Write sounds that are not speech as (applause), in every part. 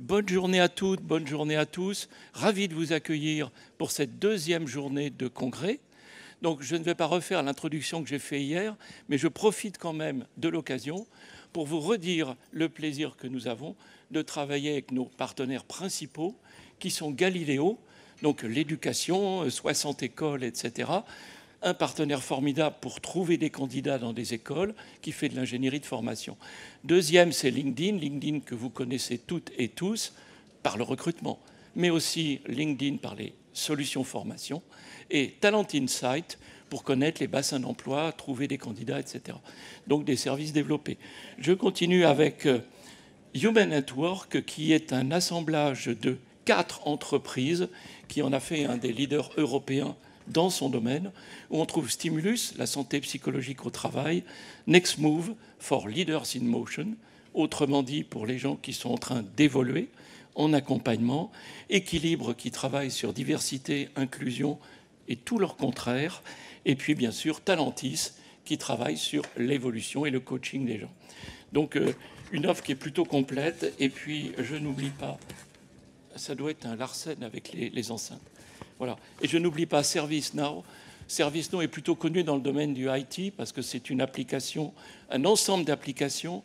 Bonne journée à toutes, bonne journée à tous. Ravi de vous accueillir pour cette deuxième journée de congrès. Donc je ne vais pas refaire l'introduction que j'ai faite hier, mais je profite quand même de l'occasion pour vous redire le plaisir que nous avons de travailler avec nos partenaires principaux, qui sont Galiléo, donc l'éducation, 60 écoles, etc., un partenaire formidable pour trouver des candidats dans des écoles qui fait de l'ingénierie de formation. Deuxième, c'est LinkedIn, LinkedIn que vous connaissez toutes et tous par le recrutement, mais aussi LinkedIn par les solutions formation et Talent Insight pour connaître les bassins d'emploi, trouver des candidats, etc. Donc des services développés. Je continue avec euh, Human Network, qui est un assemblage de quatre entreprises qui en a fait un des leaders européens dans son domaine, où on trouve Stimulus, la santé psychologique au travail, Next Move for Leaders in Motion, autrement dit pour les gens qui sont en train d'évoluer en accompagnement, Équilibre qui travaille sur diversité, inclusion et tout leur contraire, et puis bien sûr Talentis qui travaille sur l'évolution et le coaching des gens. Donc euh, une offre qui est plutôt complète, et puis je n'oublie pas, ça doit être un Larsen avec les enceintes. Et je n'oublie pas ServiceNow. ServiceNow est plutôt connu dans le domaine du IT parce que c'est une application, un ensemble d'applications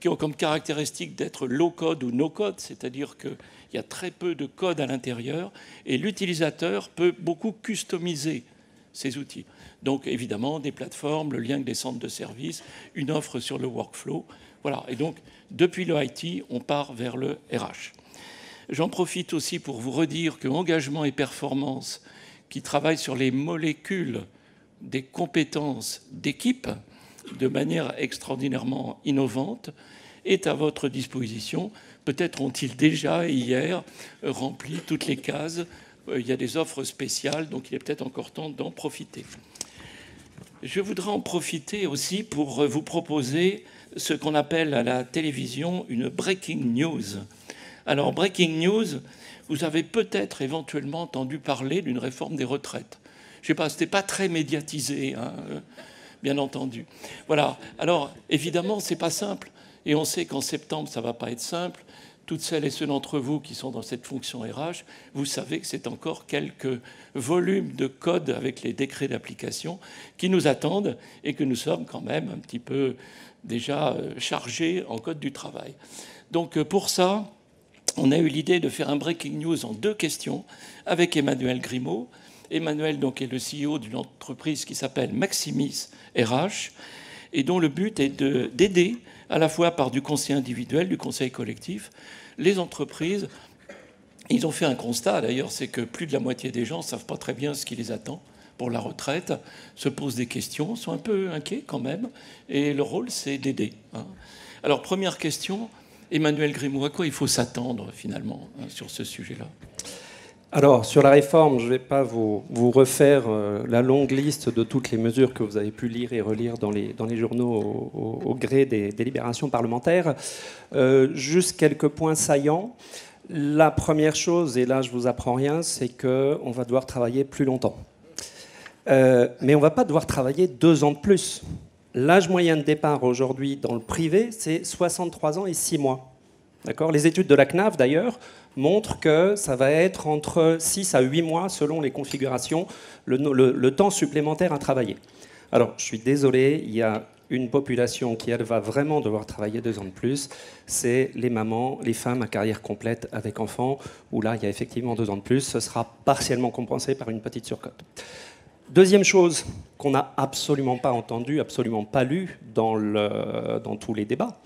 qui ont comme caractéristique d'être low-code ou no-code, c'est-à-dire qu'il y a très peu de code à l'intérieur et l'utilisateur peut beaucoup customiser ces outils. Donc évidemment, des plateformes, le lien avec des centres de services, une offre sur le workflow. Voilà. Et donc, depuis le IT, on part vers le RH. J'en profite aussi pour vous redire que Engagement et Performance, qui travaille sur les molécules des compétences d'équipe de manière extraordinairement innovante, est à votre disposition. Peut-être ont-ils déjà, hier, rempli toutes les cases. Euh, il y a des offres spéciales, donc il est peut-être encore temps d'en profiter. Je voudrais en profiter aussi pour vous proposer ce qu'on appelle à la télévision une breaking news alors, breaking news, vous avez peut-être éventuellement entendu parler d'une réforme des retraites. Je ne sais pas, ce n'était pas très médiatisé, hein, euh, bien entendu. Voilà. Alors, évidemment, ce n'est pas simple. Et on sait qu'en septembre, ça ne va pas être simple. Toutes celles et ceux d'entre vous qui sont dans cette fonction RH, vous savez que c'est encore quelques volumes de codes avec les décrets d'application qui nous attendent et que nous sommes quand même un petit peu déjà euh, chargés en code du travail. Donc euh, pour ça, on a eu l'idée de faire un breaking news en deux questions avec Emmanuel Grimaud. Emmanuel donc est le CEO d'une entreprise qui s'appelle Maximis RH et dont le but est d'aider à la fois par du conseil individuel, du conseil collectif, les entreprises. Ils ont fait un constat d'ailleurs, c'est que plus de la moitié des gens ne savent pas très bien ce qui les attend pour la retraite, se posent des questions, sont un peu inquiets quand même, et le rôle c'est d'aider. Hein. Alors première question, Emmanuel Grimaud, à quoi il faut s'attendre finalement hein, sur ce sujet-là alors, sur la réforme, je ne vais pas vous, refaire euh, la longue liste de toutes les mesures que vous avez pu lire et relire dans les, journaux au, gré des délibérations parlementaires. Euh, juste quelques points saillants. La première chose, et là je ne vous apprends rien, c'est qu'on va devoir travailler plus longtemps. Euh, mais on ne va pas devoir travailler deux ans de plus. L'âge moyen de départ aujourd'hui dans le privé, c'est 63 ans et 6 mois. D'accord les études de la CNAV, d'ailleurs, montrent que ça va être entre 6 à 8 mois, selon les configurations, le, temps supplémentaire à travailler. Alors, je suis désolé, il y a une population qui, elle, va vraiment devoir travailler deux ans de plus, c'est les mamans, les femmes à carrière complète avec enfants, où là, il y a effectivement deux ans de plus, ce sera partiellement compensé par une petite surcote. Deuxième chose qu'on n'a absolument pas entendue, absolument pas lue dans, tous les débats,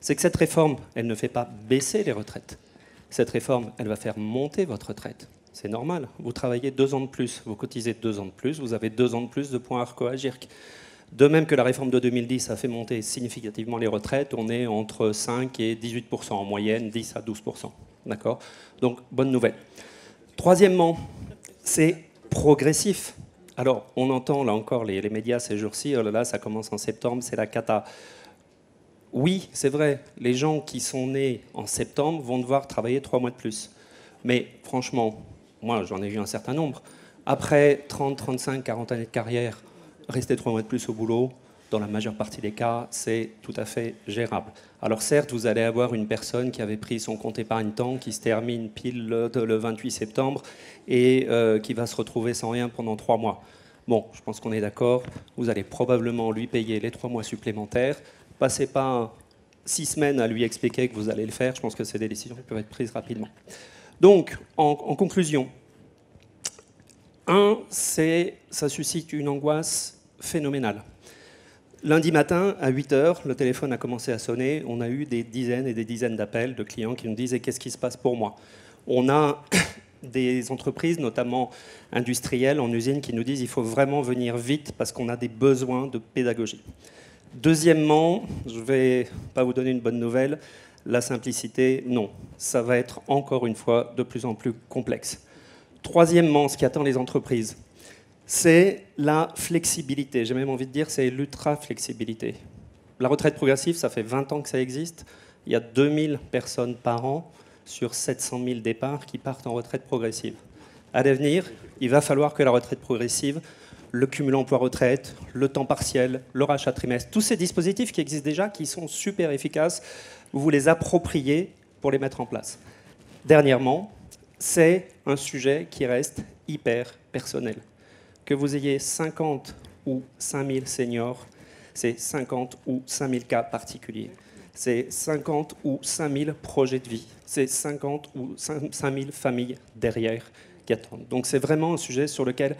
c'est que cette réforme, elle ne fait pas baisser les retraites. Cette réforme, elle va faire monter votre retraite. C'est normal. Vous travaillez deux ans de plus, vous cotisez deux ans de plus, vous avez deux ans de plus de points ARCO à De même que la réforme de 2010 a fait monter significativement les retraites, on est entre 5 et 18 en moyenne, 10 à 12 D'accord Donc, bonne nouvelle. Troisièmement, c'est progressif. Alors, on entend là encore les, médias ces jours-ci, oh là là, ça commence en septembre, c'est la cata. Oui, c'est vrai, les gens qui sont nés en septembre vont devoir travailler trois mois de plus. Mais franchement, moi j'en ai vu un certain nombre. Après 30, 35, 40 années de carrière, rester trois mois de plus au boulot, dans la majeure partie des cas, c'est tout à fait gérable. Alors certes, vous allez avoir une personne qui avait pris son compte épargne-temps, qui se termine pile le, 28 septembre et euh, qui va se retrouver sans rien pendant trois mois. Bon, je pense qu'on est d'accord, vous allez probablement lui payer les trois mois supplémentaires. Passez pas six semaines à lui expliquer que vous allez le faire, je pense que c'est des décisions qui peuvent être prises rapidement. Donc, en, en conclusion, un, c'est ça suscite une angoisse phénoménale. Lundi matin, à 8h, le téléphone a commencé à sonner. On a eu des dizaines et des dizaines d'appels de clients qui nous disaient qu'est-ce qui se passe pour moi. On a (coughs) des entreprises, notamment industrielles en usine, qui nous disent il faut vraiment venir vite parce qu'on a des besoins de pédagogie. Deuxièmement, je ne vais pas vous donner une bonne nouvelle, la simplicité, non. Ça va être encore une fois de plus en plus complexe. Troisièmement, ce qui attend les entreprises, c'est la flexibilité. J'ai même envie de dire c'est l'ultra-flexibilité. La retraite progressive, ça fait 20 ans que ça existe. Il y a 2000 personnes par an sur 700 000 départs qui partent en retraite progressive. À l'avenir, il va falloir que la retraite progressive, le cumul emploi-retraite, le temps partiel, le rachat trimestre, tous ces dispositifs qui existent déjà, qui sont super efficaces, vous les appropriez pour les mettre en place. Dernièrement, c'est un sujet qui reste hyper personnel que vous ayez 50 ou 5000 seniors, c'est 50 ou 5000 cas particuliers. C'est 50 ou 5000 projets de vie. C'est 50 ou 5000 familles derrière qui attendent. Donc c'est vraiment un sujet sur lequel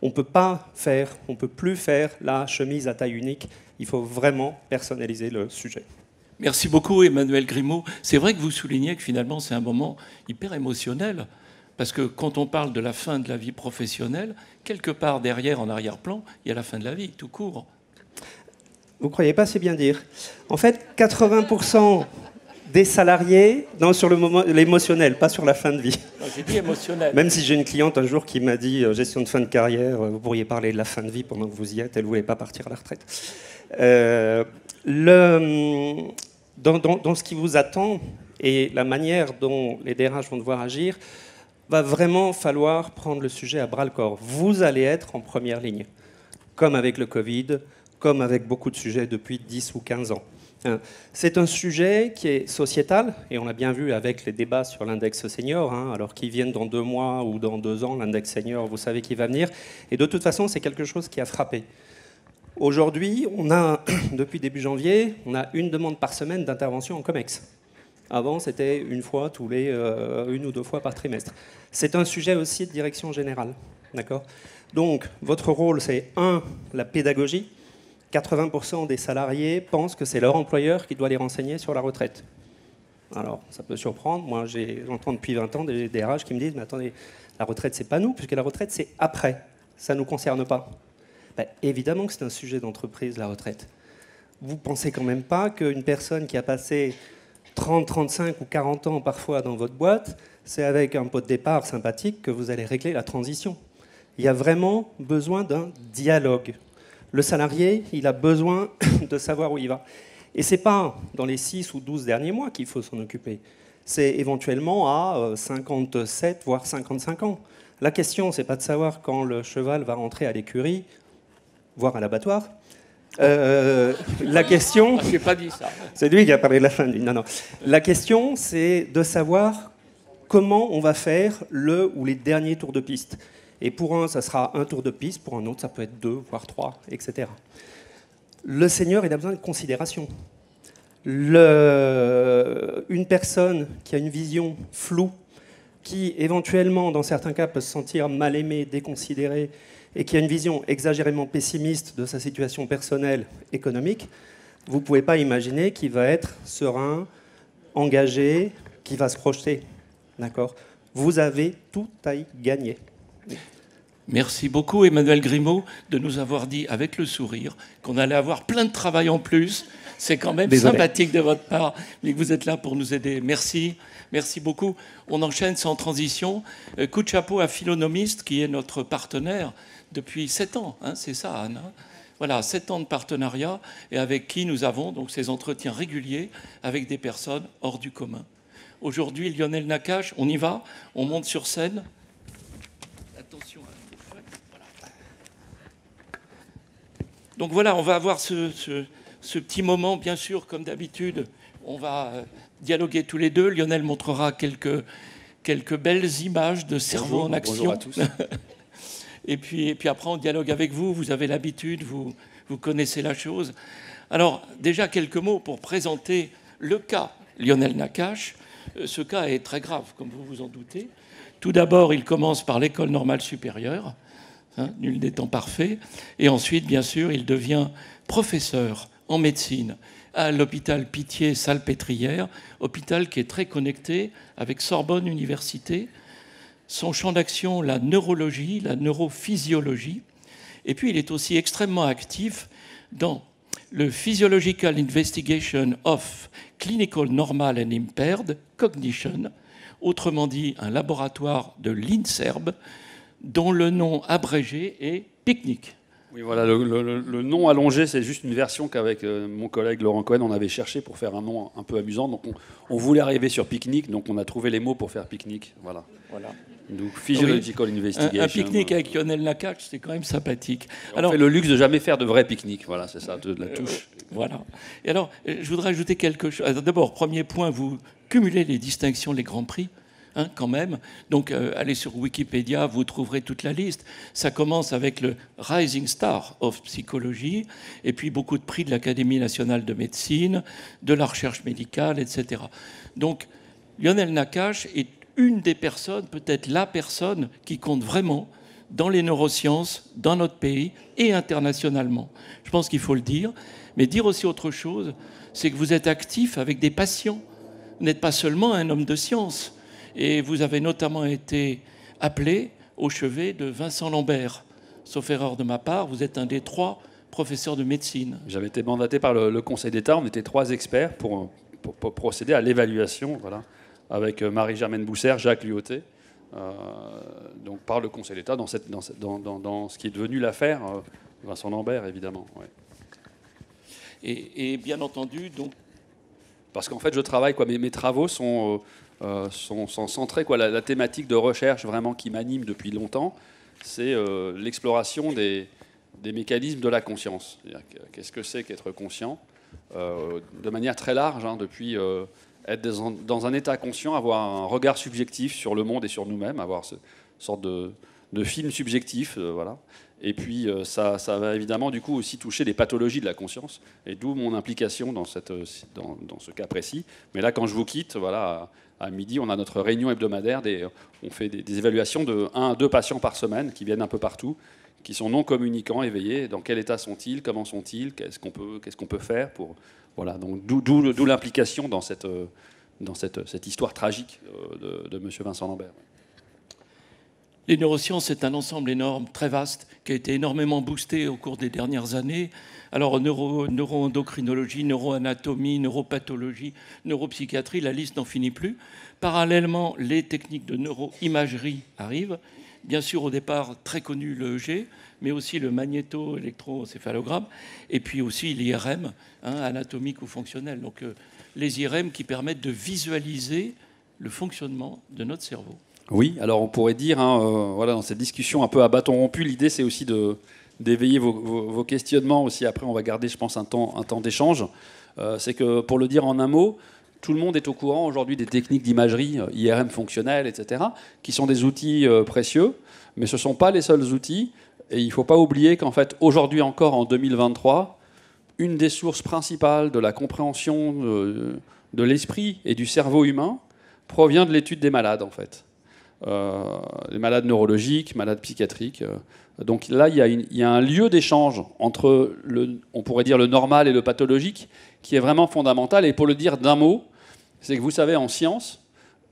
on ne peut pas faire, on ne peut plus faire la chemise à taille unique. Il faut vraiment personnaliser le sujet. Merci beaucoup Emmanuel Grimaud. C'est vrai que vous soulignez que finalement c'est un moment hyper émotionnel, parce que quand on parle de la fin de la vie professionnelle, quelque part derrière, en arrière-plan, il y a la fin de la vie, tout court. Vous ne croyez pas, c'est bien dire. En fait, 80% des salariés, non, sur l'émotionnel, pas sur la fin de vie. J'ai dit émotionnel. Même si j'ai une cliente un jour qui m'a dit, euh, gestion de fin de carrière, euh, vous pourriez parler de la fin de vie pendant que vous y êtes, elle ne voulait pas partir à la retraite. Euh, dans, dans, ce qui vous attend et la manière dont les DRH vont devoir agir, va vraiment falloir prendre le sujet à bras le corps. Vous allez être en première ligne, comme avec le Covid, comme avec beaucoup de sujets depuis 10 ou 15 ans. Hein. C'est un sujet qui est sociétal, et on l'a bien vu avec les débats sur l'index senior, hein. alors qu'ils viennent dans deux mois ou dans deux ans, l'index senior, vous savez qui va venir, et de toute façon, c'est quelque chose qui a frappé. Aujourd'hui, on a, (clears throat) depuis début janvier, on a une demande par semaine d'intervention en COMEX. Avant, c'était une fois tous les euh, une ou deux fois par trimestre. C'est un sujet aussi de direction générale, d'accord Donc, votre rôle, c'est un, la pédagogie. 80% des salariés pensent que c'est leur employeur qui doit les renseigner sur la retraite. Alors, ça peut surprendre. Moi, j'entends depuis 20 ans des, RH qui me disent Mais attendez, la retraite, c'est pas nous, puisque la retraite, c'est après. Ça ne nous concerne pas. Ben, évidemment que c'est un sujet d'entreprise, la retraite. Vous pensez quand même pas qu'une personne qui a passé 30, 35 ou 40 ans parfois dans votre boîte, c'est avec un pot de départ sympathique que vous allez régler la transition. Il y a vraiment besoin d'un dialogue. Le salarié, il a besoin (laughs) de savoir où il va. Et ce n'est pas dans les 6 ou 12 derniers mois qu'il faut s'en occuper. C'est éventuellement à 57, euh, voire 55 ans. La question, ce n'est pas de savoir quand le cheval va rentrer à l'écurie, voire à l'abattoir. Euh, euh, la question. Ah, pas dit C'est lui qui a parlé de la fin Non, non. La question, c'est de savoir comment on va faire le ou les derniers tours de piste. Et pour un, ça sera un tour de piste, pour un autre, ça peut être deux, voire trois, etc. Le Seigneur, il a besoin de considération. Le... Une personne qui a une vision floue, qui éventuellement, dans certains cas, peut se sentir mal aimée, déconsidérée, et qui a une vision exagérément pessimiste de sa situation personnelle, économique, vous ne pouvez pas imaginer qu'il va être serein, engagé, qu'il va se projeter. D'accord Vous avez tout à y gagner. Merci beaucoup Emmanuel Grimaud de nous avoir dit avec le sourire qu'on allait avoir plein de travail en plus. C'est quand même sympathique de votre part, mais que vous êtes là pour nous aider. Merci, merci beaucoup. On enchaîne sans transition. Euh, coup de chapeau à Philonomiste qui est notre partenaire depuis sept ans, hein, c'est ça Anne. Hein. voilà, sept ans de partenariat et avec qui nous avons donc ces entretiens réguliers avec des personnes hors du commun. Aujourd'hui, Lionel Nakache, on y va, on monte sur scène. Attention. Voilà. Donc voilà, on va avoir ce, petit moment, bien sûr, comme d'habitude, on va euh, dialoguer tous les deux. Lionel montrera quelques, quelques belles images de cerveau en action. Bonjour à tous. (laughs) et puis, puis après on dialogue avec vous, vous avez l'habitude, vous, vous connaissez la chose. Alors déjà quelques mots pour présenter le cas Lionel Nakache. Euh, ce cas est très grave, comme vous vous en doutez. Tout d'abord, il commence par l'école normale supérieure, nul hein, nul n'étant parfait, et ensuite, bien sûr, il devient professeur en médecine à l'hôpital Pitié-Salpêtrière, hôpital qui est très connecté avec Sorbonne Université, son champ d'action, la neurologie, la neurophysiologie. Et puis, il est aussi extrêmement actif dans le Physiological Investigation of Clinical Normal and Impaired Cognition, autrement dit un laboratoire de l'INSERB, dont le nom abrégé est PICNIC. Oui, voilà, le, nom allongé, c'est juste une version qu'avec euh, mon collègue Laurent Cohen, on avait cherché pour faire un nom un peu amusant. Donc, on, voulait arriver sur PICNIC, donc on a trouvé les mots pour faire PICNIC. Voilà. voilà. Donc, Un, pique-nique avec Lionel Nakache, c'est quand même sympathique. alors, on fait le luxe de jamais faire de vrais pique niques Voilà, c'est ça, de, la euh, touche. voilà. Et alors, je voudrais ajouter quelque chose. Euh, d'abord, premier point, vous cumulez les distinctions, les grands prix. Hein, quand même. Donc, euh, allez sur Wikipédia, vous trouverez toute la liste. Ça commence avec le Rising Star of Psychology, et puis beaucoup de prix de l'Académie nationale de médecine, de la recherche médicale, etc. Donc, Lionel Nakache est une des personnes, peut-être la personne qui compte vraiment dans les neurosciences, dans notre pays et internationalement. Je pense qu'il faut le dire. Mais dire aussi autre chose, c'est que vous êtes actif avec des patients. Vous n'êtes pas seulement un homme de science. Et vous avez notamment été appelé au chevet de Vincent Lambert. Sauf erreur de ma part, vous êtes un des trois professeurs de médecine. J'avais été mandaté par le, Conseil d'État. On était trois experts pour procéder à l'évaluation. Voilà avec euh, Marie-Germaine Bousser, Jacques Lyoté, euh, donc par le Conseil d'État dans, cette, dans, ce qui est devenu l'affaire euh, Vincent Lambert, évidemment. Et, bien entendu, donc. Parce qu'en fait, je travaille, quoi. Mes, mes travaux sont, sont, centrés, quoi. La, thématique de recherche vraiment qui m'anime depuis longtemps, c'est l'exploration des, mécanismes de la conscience. Qu'est-ce que c'est qu'être conscient De manière très large, hein, depuis être dans un état conscient, avoir un regard subjectif sur le monde et sur nous-mêmes, avoir ce sorte de, film subjectif, euh, voilà. Et puis euh, ça, ça, va évidemment du coup aussi toucher les pathologies de la conscience, et d'où mon implication dans, euh, ce cas précis. Mais là, quand je vous quitte, voilà, à, midi, on a notre réunion hebdomadaire, on fait des, des évaluations de 1 à 2 patients par semaine qui viennent un peu partout, qui sont non communicants, éveillés. Dans quel état sont-ils Comment sont-ils Qu'est-ce qu'on peut, qu'est-ce qu'on peut faire pour voilà donc d'où, l'implication dans cette dans cette, cette histoire tragique euh, de, de M. Vincent Lambert. Les neurosciences, c'est un ensemble énorme, très vaste, qui a été énormément boosté au cours des dernières années. Alors, neuro, neuroendocrinologie, neuroanatomie, neuropathologie, neuropsychiatrie, la liste n'en finit plus. Parallèlement, les techniques de neuroimagerie arrivent bien sûr au départ très connu le l'EEG, mais aussi le magnéto-électrocéphalogramme, et puis aussi l'IRM, hein, anatomique ou fonctionnel. Donc euh, les IRM qui permettent de visualiser le fonctionnement de notre cerveau. Oui, alors on pourrait dire, hein, euh, voilà, dans cette discussion un peu à bâton rompu, l'idée c'est aussi d'éveiller vos, questionnements aussi. Après, on va garder, je pense, un temps, d'échange. Euh, c'est que, pour le dire en un mot, tout le monde est au courant aujourd'hui des techniques d'imagerie, euh, IRM fonctionnelle, etc., qui sont des outils euh, précieux, mais ce ne sont pas les seuls outils. Et il ne faut pas oublier qu'en fait, aujourd'hui encore, en 2023, une des sources principales de la compréhension euh, de, l'esprit et du cerveau humain provient de l'étude des malades, en fait. les malades neurologiques, malades psychiatriques. Donc là, il y, y, a un lieu d'échange entre, le, on pourrait dire, le normal et le pathologique qui est vraiment fondamental. Et pour le dire d'un mot, c'est que vous savez, en science,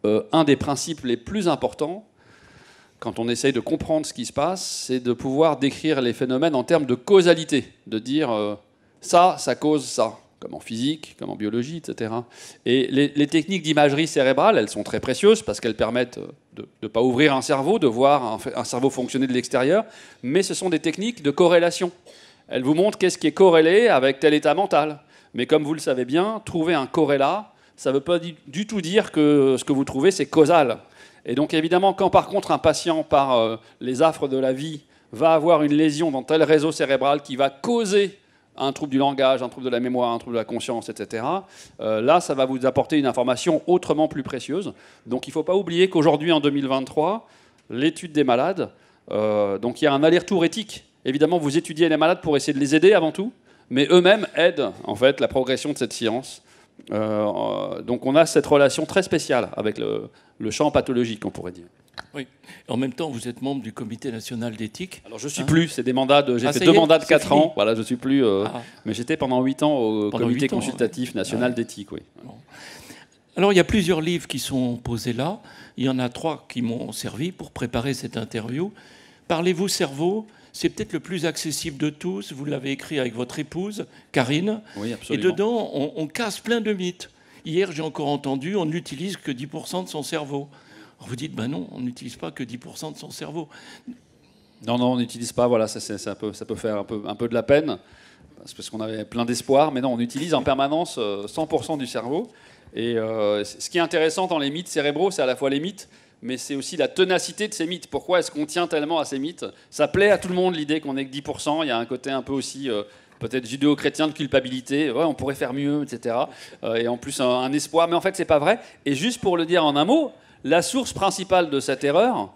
euh, un des principes les plus importants, quand on essaye de comprendre ce qui se passe, c'est de pouvoir décrire les phénomènes en termes de causalité, de dire euh, ça, ça cause ça, comme en physique, comme en biologie, etc. Et les, techniques d'imagerie cérébrale, elles sont très précieuses parce qu'elles permettent euh, de ne pas ouvrir un cerveau, de voir un, un cerveau fonctionner de l'extérieur, mais ce sont des techniques de corrélation. Elles vous montrent qu'est-ce qui est corrélé avec tel état mental. Mais comme vous le savez bien, trouver un corrélat, ça ne veut pas du tout dire que ce que vous trouvez, c'est causal. Et donc évidemment, quand par contre un patient, par euh, les affres de la vie, va avoir une lésion dans tel réseau cérébral qui va causer un trouble du langage, un trouble de la mémoire, un trouble de la conscience, etc. Euh, là, ça va vous apporter une information autrement plus précieuse. Donc il ne faut pas oublier qu'aujourd'hui, en 2023, l'étude des malades, euh, donc il y a un aller-retour éthique. Évidemment, vous étudiez les malades pour essayer de les aider avant tout, mais eux-mêmes aident en fait la progression de cette science. Euh, donc on a cette relation très spéciale avec le, champ pathologique, on pourrait dire. Oui. En même temps, vous êtes membre du Comité national d'éthique. Alors je suis hein plus. C'est des mandats. De, j'ai ah, fait deux mandats de 4 ans. Voilà, je suis plus. Euh, ah. Mais j'étais pendant 8 ans au Comité consultatif national d'éthique. Oui. Alors il y a plusieurs livres qui sont posés là. Il y en a trois qui m'ont servi pour préparer cette interview. Parlez-vous cerveau c'est peut-être le plus accessible de tous. Vous l'avez écrit avec votre épouse, Karine. Oui, absolument. Et dedans, on, casse plein de mythes. Hier, j'ai encore entendu, on n'utilise que 10% de son cerveau. vous dites, ben non, on n'utilise pas que 10% de son cerveau. Non, non, on n'utilise pas. Voilà, ça, peut, ça peut faire un peu, de la peine, parce qu'on avait plein d'espoir. Mais non, on utilise en permanence 100% euh, du cerveau. Et euh, ce qui est intéressant dans les mythes cérébraux, c'est à la fois les mythes mais c'est aussi la ténacité de ces mythes. Pourquoi est-ce qu'on tient tellement à ces mythes Ça plaît à tout le monde l'idée qu'on est que 10%. Il y a un côté un peu aussi euh, peut-être judéo-chrétien de culpabilité. Ouais, on pourrait faire mieux, etc. Euh, et en plus un, espoir. Mais en fait, c'est pas vrai. Et juste pour le dire en un mot, la source principale de cette erreur,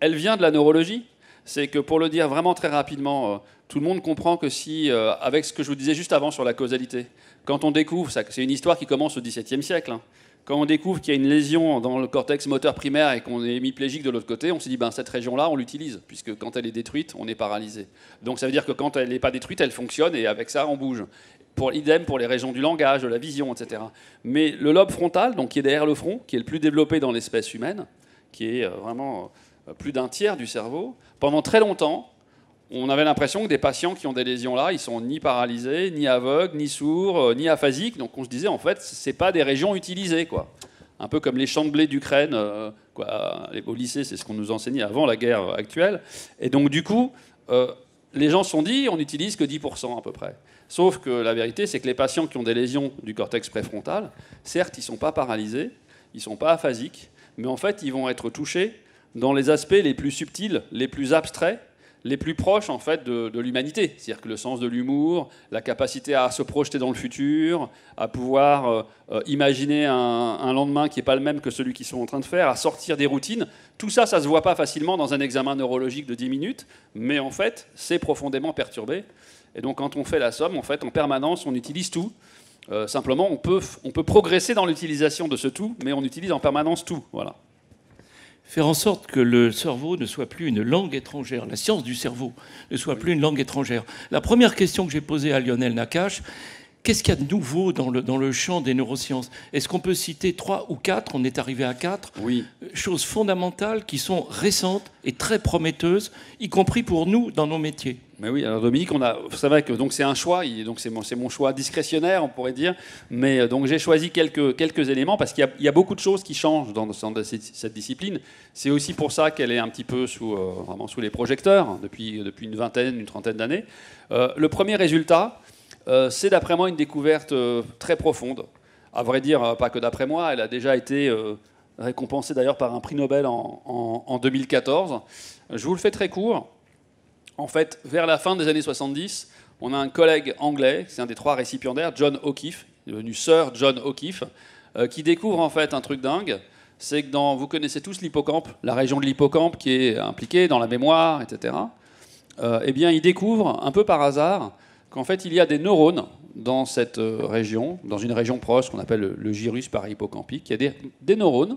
elle vient de la neurologie. C'est que pour le dire vraiment très rapidement, euh, tout le monde comprend que si, avec ce que je vous disais juste avant sur la causalité, quand on découvre, c'est une histoire qui commence au XVIIe siècle. Hein, quand on découvre qu'il y a une lésion dans le cortex moteur primaire et qu'on est hémiplégique de l'autre côté, on se dit ben, cette région-là, on l'utilise, puisque quand elle est détruite, on est paralysé. Donc ça veut dire que quand elle n'est pas détruite, elle fonctionne et avec ça, on bouge. Pour, idem pour les régions du langage, de la vision, etc. Mais le lobe frontal, donc, qui est derrière le front, qui est le plus développé dans l'espèce humaine, qui est euh, vraiment euh, plus d'un tiers du cerveau, pendant très longtemps, on avait l'impression que des patients qui ont des lésions là, ils sont ni paralysés, ni aveugles, ni sourds, euh, ni aphasiques. Donc on se disait en fait, c'est pas des régions utilisées quoi. Un peu comme les champs de blé d'Ukraine, euh, euh, Au lycée, c'est ce qu'on nous enseignait avant la guerre actuelle. Et donc du coup, les gens se sont dit, on n'utilise que 10% à peu près. Sauf que la vérité, c'est que les patients qui ont des lésions du cortex préfrontal, certes, ils ne sont pas paralysés, ils ne sont pas aphasiques, mais en fait, ils vont être touchés dans les aspects les plus subtils, les plus abstraits les plus proches en fait de, l'humanité. C'est-à-dire que le sens de l'humour, la capacité à se projeter dans le futur, à pouvoir euh, euh, imaginer un, lendemain qui n'est pas le même que celui qu'ils sont en train de faire, à sortir des routines, tout ça, ça ne se voit pas facilement dans un examen neurologique de 10 minutes, mais en fait, c'est profondément perturbé. Et donc quand on fait la somme, en fait, en permanence, on utilise tout. Euh, simplement, on peut, on peut progresser dans l'utilisation de ce tout, mais on utilise en permanence tout. Voilà faire en sorte que le cerveau ne soit plus une langue étrangère, la science du cerveau ne soit plus une langue étrangère. La première question que j'ai posée à Lionel Nakache, qu'est-ce qu'il y a de nouveau dans le, dans le champ des neurosciences Est-ce qu'on peut citer trois ou quatre On est arrivé à quatre. Euh, choses fondamentales qui sont récentes et très prometteuses, y compris pour nous dans nos métiers. Mais oui, alors Dominique, on a, c'est vrai que donc c'est un choix, donc c'est mon, c'est mon choix discrétionnaire, on pourrait dire, mais euh, donc j'ai choisi quelques, quelques éléments parce qu'il y, a, beaucoup de choses qui changent dans, cette, discipline. C'est aussi pour ça qu'elle est un petit peu sous, euh, vraiment sous les projecteurs hein, depuis, depuis une vingtaine, une trentaine d'années. Euh, le premier résultat, c'est d'après moi une découverte très profonde. À vrai dire, pas que d'après moi, elle a déjà été récompensée d'ailleurs par un prix Nobel en 2014. Je vous le fais très court en fait, vers la fin des années 70, on a un collègue anglais, c'est un des trois récipiendaires, John O'Keefe, devenu Sir John O'Keefe, euh, qui découvre en fait un truc dingue. C'est que dans, vous connaissez tous l'hippocampe, la région de l'hippocampe qui est impliquée dans la mémoire, etc. Euh, eh bien, il découvre, un peu par hasard, qu'en fait, il y a des neurones dans cette euh, région, dans une région proche qu'on appelle le, gyrus parahippocampique. Il y a des neurones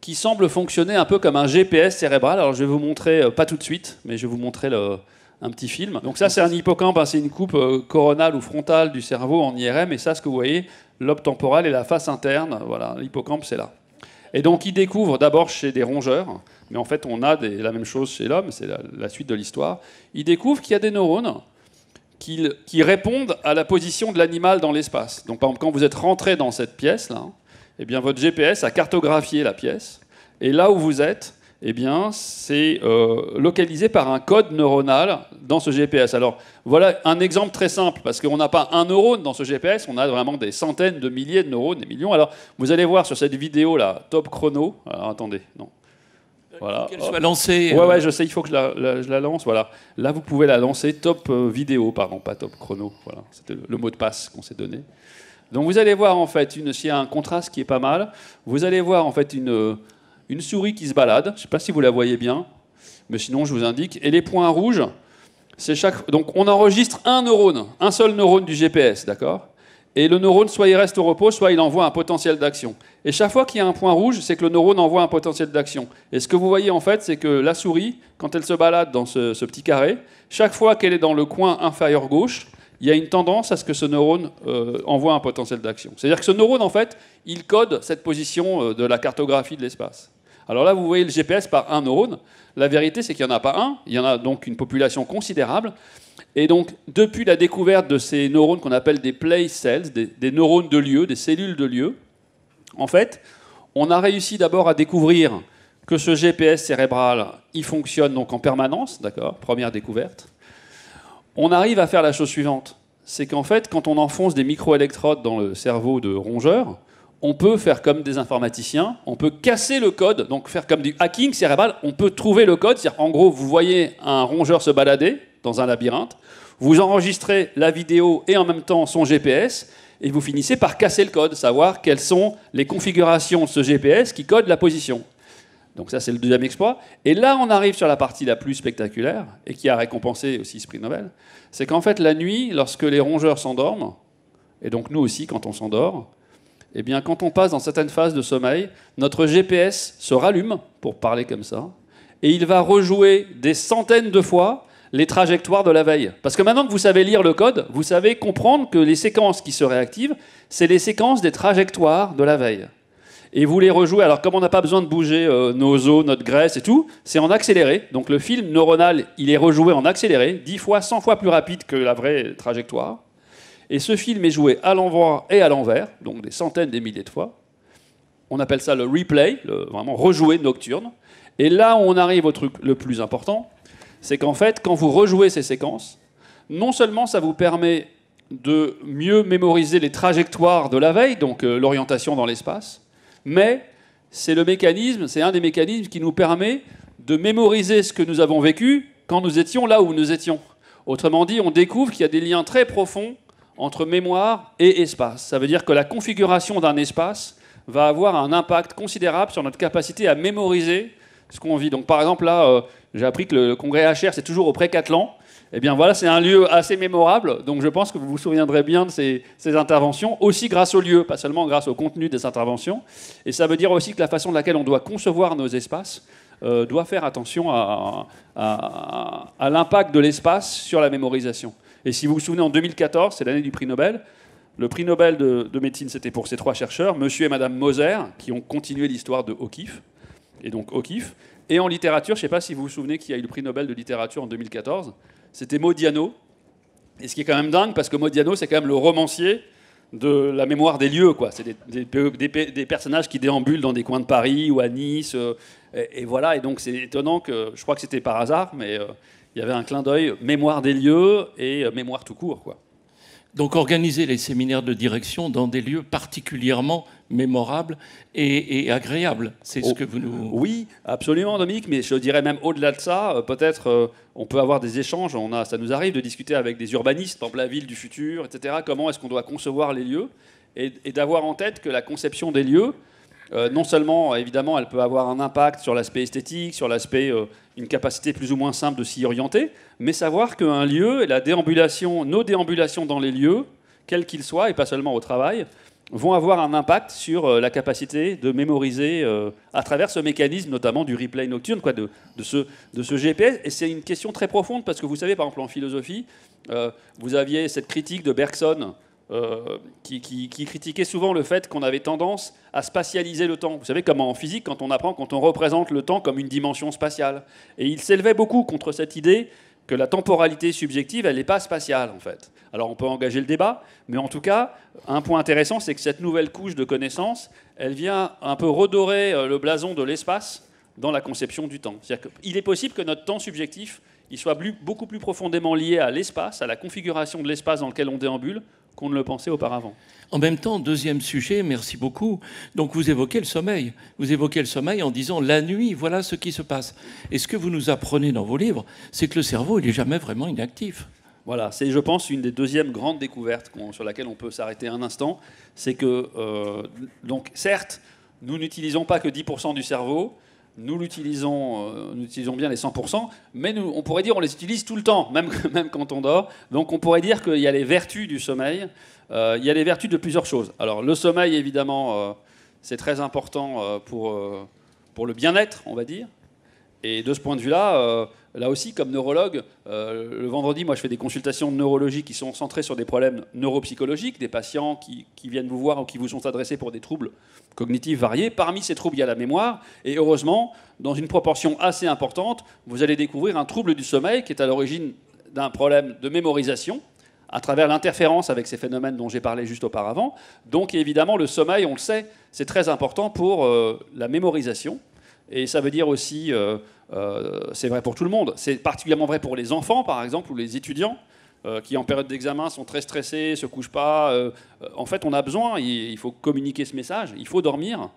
qui semble fonctionner un peu comme un GPS cérébral. Alors je vais vous montrer, euh, pas tout de suite, mais je vais vous montrer un petit film. Donc ça, c'est un hippocampe, hein. c'est une coupe euh, coronale ou frontale du cerveau en IRM, et ça, ce que vous voyez, l'lobe temporal et la face interne, voilà, l'hippocampe, c'est là. Et donc, il découvre d'abord chez des rongeurs, mais en fait, on a des, la même chose chez l'homme, c'est la, suite de l'histoire. Il découvre qu'il y a des neurones qui, qui répondent à la position de l'animal dans l'espace. Donc, par exemple, quand vous êtes rentré dans cette pièce, là, eh bien, votre GPS a cartographié la pièce. Et là où vous êtes, eh bien, c'est euh, localisé par un code neuronal dans ce GPS. Alors, voilà un exemple très simple, parce qu'on n'a pas un neurone dans ce GPS, on a vraiment des centaines de milliers de neurones, des millions. Alors, vous allez voir sur cette vidéo-là, top chrono. Alors, attendez, non. Voilà. Qu'elle soit lancée. Ouais, euh, je sais, il faut que je la, lance. Voilà. Là, vous pouvez la lancer top euh, vidéo, pardon, pas top chrono. Voilà, c'était le mot de passe qu'on s'est donné. Donc vous allez voir en fait, s'il y a un contraste qui est pas mal, vous allez voir en fait une, euh, souris qui se balade, je ne sais pas si vous la voyez bien, mais sinon je vous indique, et les points rouges, c'est chaque... Donc on enregistre un neurone, un seul neurone du GPS, d'accord et le neurone, soit il reste au repos, soit il envoie un potentiel d'action. Et chaque fois qu'il y a un point rouge, c'est que le neurone envoie un potentiel d'action. Et ce que vous voyez en fait, c'est que la souris, quand elle se balade dans ce petit carré, chaque fois qu'elle est dans le coin inférieur gauche, il y a une tendance à ce que ce neurone euh, envoie un potentiel d'action. C'est-à-dire que ce neurone, en fait, il code cette position euh, de la cartographie de l'espace. Alors là, vous voyez le GPS par un neurone. La vérité, c'est qu'il n'y en a pas un. Il y en a donc une population considérable. Et donc, depuis la découverte de ces neurones qu'on appelle des place cells, des, neurones de lieu, des cellules de lieu, en fait, on a réussi d'abord à découvrir que ce GPS cérébral, il fonctionne donc en permanence, d'accord Première découverte on arrive à faire la chose suivante. C'est qu'en fait, quand on enfonce des microélectrodes dans le cerveau de rongeurs, on peut faire comme des informaticiens, on peut casser le code, donc faire comme du hacking cérébral, on peut trouver le code, c'est-à-dire en gros, vous voyez un rongeur se balader dans un labyrinthe, vous enregistrez la vidéo et en même temps son GPS, et vous finissez par casser le code, savoir quelles sont les configurations de ce GPS qui code la position. Donc ça, c'est le deuxième exploit. Et là, on arrive sur la partie la plus spectaculaire, et qui a récompensé aussi ce prix Nobel. C'est qu'en fait, la nuit, lorsque les rongeurs s'endorment, et donc nous aussi, quand on s'endort, eh bien, quand on passe dans certaines phases de sommeil, notre GPS se rallume, pour parler comme ça, et il va rejouer des centaines de fois les trajectoires de la veille. Parce que maintenant que vous savez lire le code, vous savez comprendre que les séquences qui se réactivent, c'est les séquences des trajectoires de la veille et vous les rejouez. Alors, comme on n'a pas besoin de bouger euh, nos os, notre graisse et tout, c'est en accéléré. Donc, le film neuronal, il est rejoué en accéléré, 10 fois, 100 fois plus rapide que la vraie trajectoire. Et ce film est joué à l'envers et à l'envers, donc des centaines, des milliers de fois. On appelle ça le replay, le, vraiment rejoué nocturne. Et là où on arrive au truc le plus important, c'est qu'en fait, quand vous rejouez ces séquences, non seulement ça vous permet de mieux mémoriser les trajectoires de la veille, donc euh, l'orientation dans l'espace, mais c'est le mécanisme, c'est un des mécanismes qui nous permet de mémoriser ce que nous avons vécu quand nous étions là où nous étions. Autrement dit, on découvre qu'il y a des liens très profonds entre mémoire et espace. Ça veut dire que la configuration d'un espace va avoir un impact considérable sur notre capacité à mémoriser ce qu'on vit. Donc par exemple, là, euh, j'ai appris que le congrès HR, c'est toujours au pré eh bien voilà, c'est un lieu assez mémorable, donc je pense que vous vous souviendrez bien de ces, interventions, aussi grâce au lieu, pas seulement grâce au contenu des interventions. Et ça veut dire aussi que la façon de laquelle on doit concevoir nos espaces euh, doit faire attention à, l'impact de l'espace sur la mémorisation. Et si vous vous souvenez, en 2014, c'est l'année du prix Nobel, le prix Nobel de, médecine, c'était pour ces trois chercheurs, monsieur et madame Moser, qui ont continué l'histoire de O'Keeffe, et donc O'Keeffe. Et en littérature, je ne sais pas si vous vous souvenez qu'il y a eu le prix Nobel de littérature en 2014 c'était Modiano. Et ce qui est quand même dingue, parce que Modiano, c'est quand même le romancier de la mémoire des lieux. quoi. C'est des, personnages qui déambulent dans des coins de Paris ou à Nice. Euh, et, voilà, et donc c'est étonnant que, je crois que c'était par hasard, mais euh, il y avait un clin d'œil mémoire des lieux et euh, mémoire tout court. quoi. Donc organiser les séminaires de direction dans des lieux particulièrement mémorables et, agréables, c'est ce oh, que vous nous... Oui, absolument Dominique, mais je dirais même au-delà de ça, euh, peut-être euh, on peut avoir des échanges, on a, ça nous arrive de discuter avec des urbanistes, par exemple la ville du futur, etc., comment est-ce qu'on doit concevoir les lieux, et d'avoir en tête que la conception des lieux, euh, non seulement, évidemment, elle peut avoir un impact sur l'aspect esthétique, sur l'aspect euh, une capacité plus ou moins simple de s'y orienter, mais savoir qu'un lieu et la déambulation, nos déambulations dans les lieux, quels qu'ils soient, et pas seulement au travail, vont avoir un impact sur euh, la capacité de mémoriser à travers ce mécanisme notamment du replay nocturne, de, ce, GPS. Et c'est une question très profonde parce que vous savez, par exemple, en philosophie, vous aviez cette critique de Bergson euh, qui, qui, critiquait souvent le fait qu'on avait tendance à spatialiser le temps. Vous savez, comme en physique, quand on apprend, quand on représente le temps comme une dimension spatiale. Et il s'élevait beaucoup contre cette idée que la temporalité subjective, elle n'est pas spatiale, en fait. Alors on peut engager le débat, mais en tout cas, un point intéressant, c'est que cette nouvelle couche de connaissances, elle vient un peu redorer euh, le blason de l'espace dans la conception du temps. C'est-à-dire qu'il est possible que notre temps subjectif, il soit beaucoup plus profondément lié à l'espace, à la configuration de l'espace dans lequel on déambule, qu'on ne le pensait auparavant. En même temps, deuxième sujet, merci beaucoup. Donc vous évoquez le sommeil. Vous évoquez le sommeil en disant la nuit, voilà ce qui se passe. Et ce que vous nous apprenez dans vos livres, c'est que le cerveau, il n'est jamais vraiment inactif. Voilà, c'est je pense une des deuxièmes grandes découvertes sur laquelle on peut s'arrêter un instant. C'est que, euh, donc certes, nous n'utilisons pas que 10% du cerveau, nous l'utilisons, euh, nous utilisons bien les 100%, mais on pourrait dire on les utilise tout le temps, (laughs) même, quand on dort. Donc on pourrait dire qu'il y a les vertus du sommeil, euh, il y a les vertus de plusieurs choses. Alors le sommeil, évidemment, euh, c'est très important pour, pour le bien-être, on va dire. Et de ce point de vue-là, Là aussi, comme neurologue, euh, le vendredi, moi, je fais des consultations de neurologie qui sont centrées sur des problèmes neuropsychologiques, des patients qui, viennent vous voir ou qui vous sont adressés pour des troubles cognitifs variés. Parmi ces troubles, il y a la mémoire. Et heureusement, dans une proportion assez importante, vous allez découvrir un trouble du sommeil qui est à l'origine d'un problème de mémorisation à travers l'interférence avec ces phénomènes dont j'ai parlé juste auparavant. Donc évidemment, le sommeil, on le sait, c'est très important pour euh, la mémorisation. Et ça veut dire aussi, euh, euh, c'est vrai pour tout le monde, c'est particulièrement vrai pour les enfants, par exemple, ou les étudiants, euh, qui en période d'examen sont très stressés, se couchent pas. en fait, on a besoin, il, faut communiquer ce message, il faut dormir,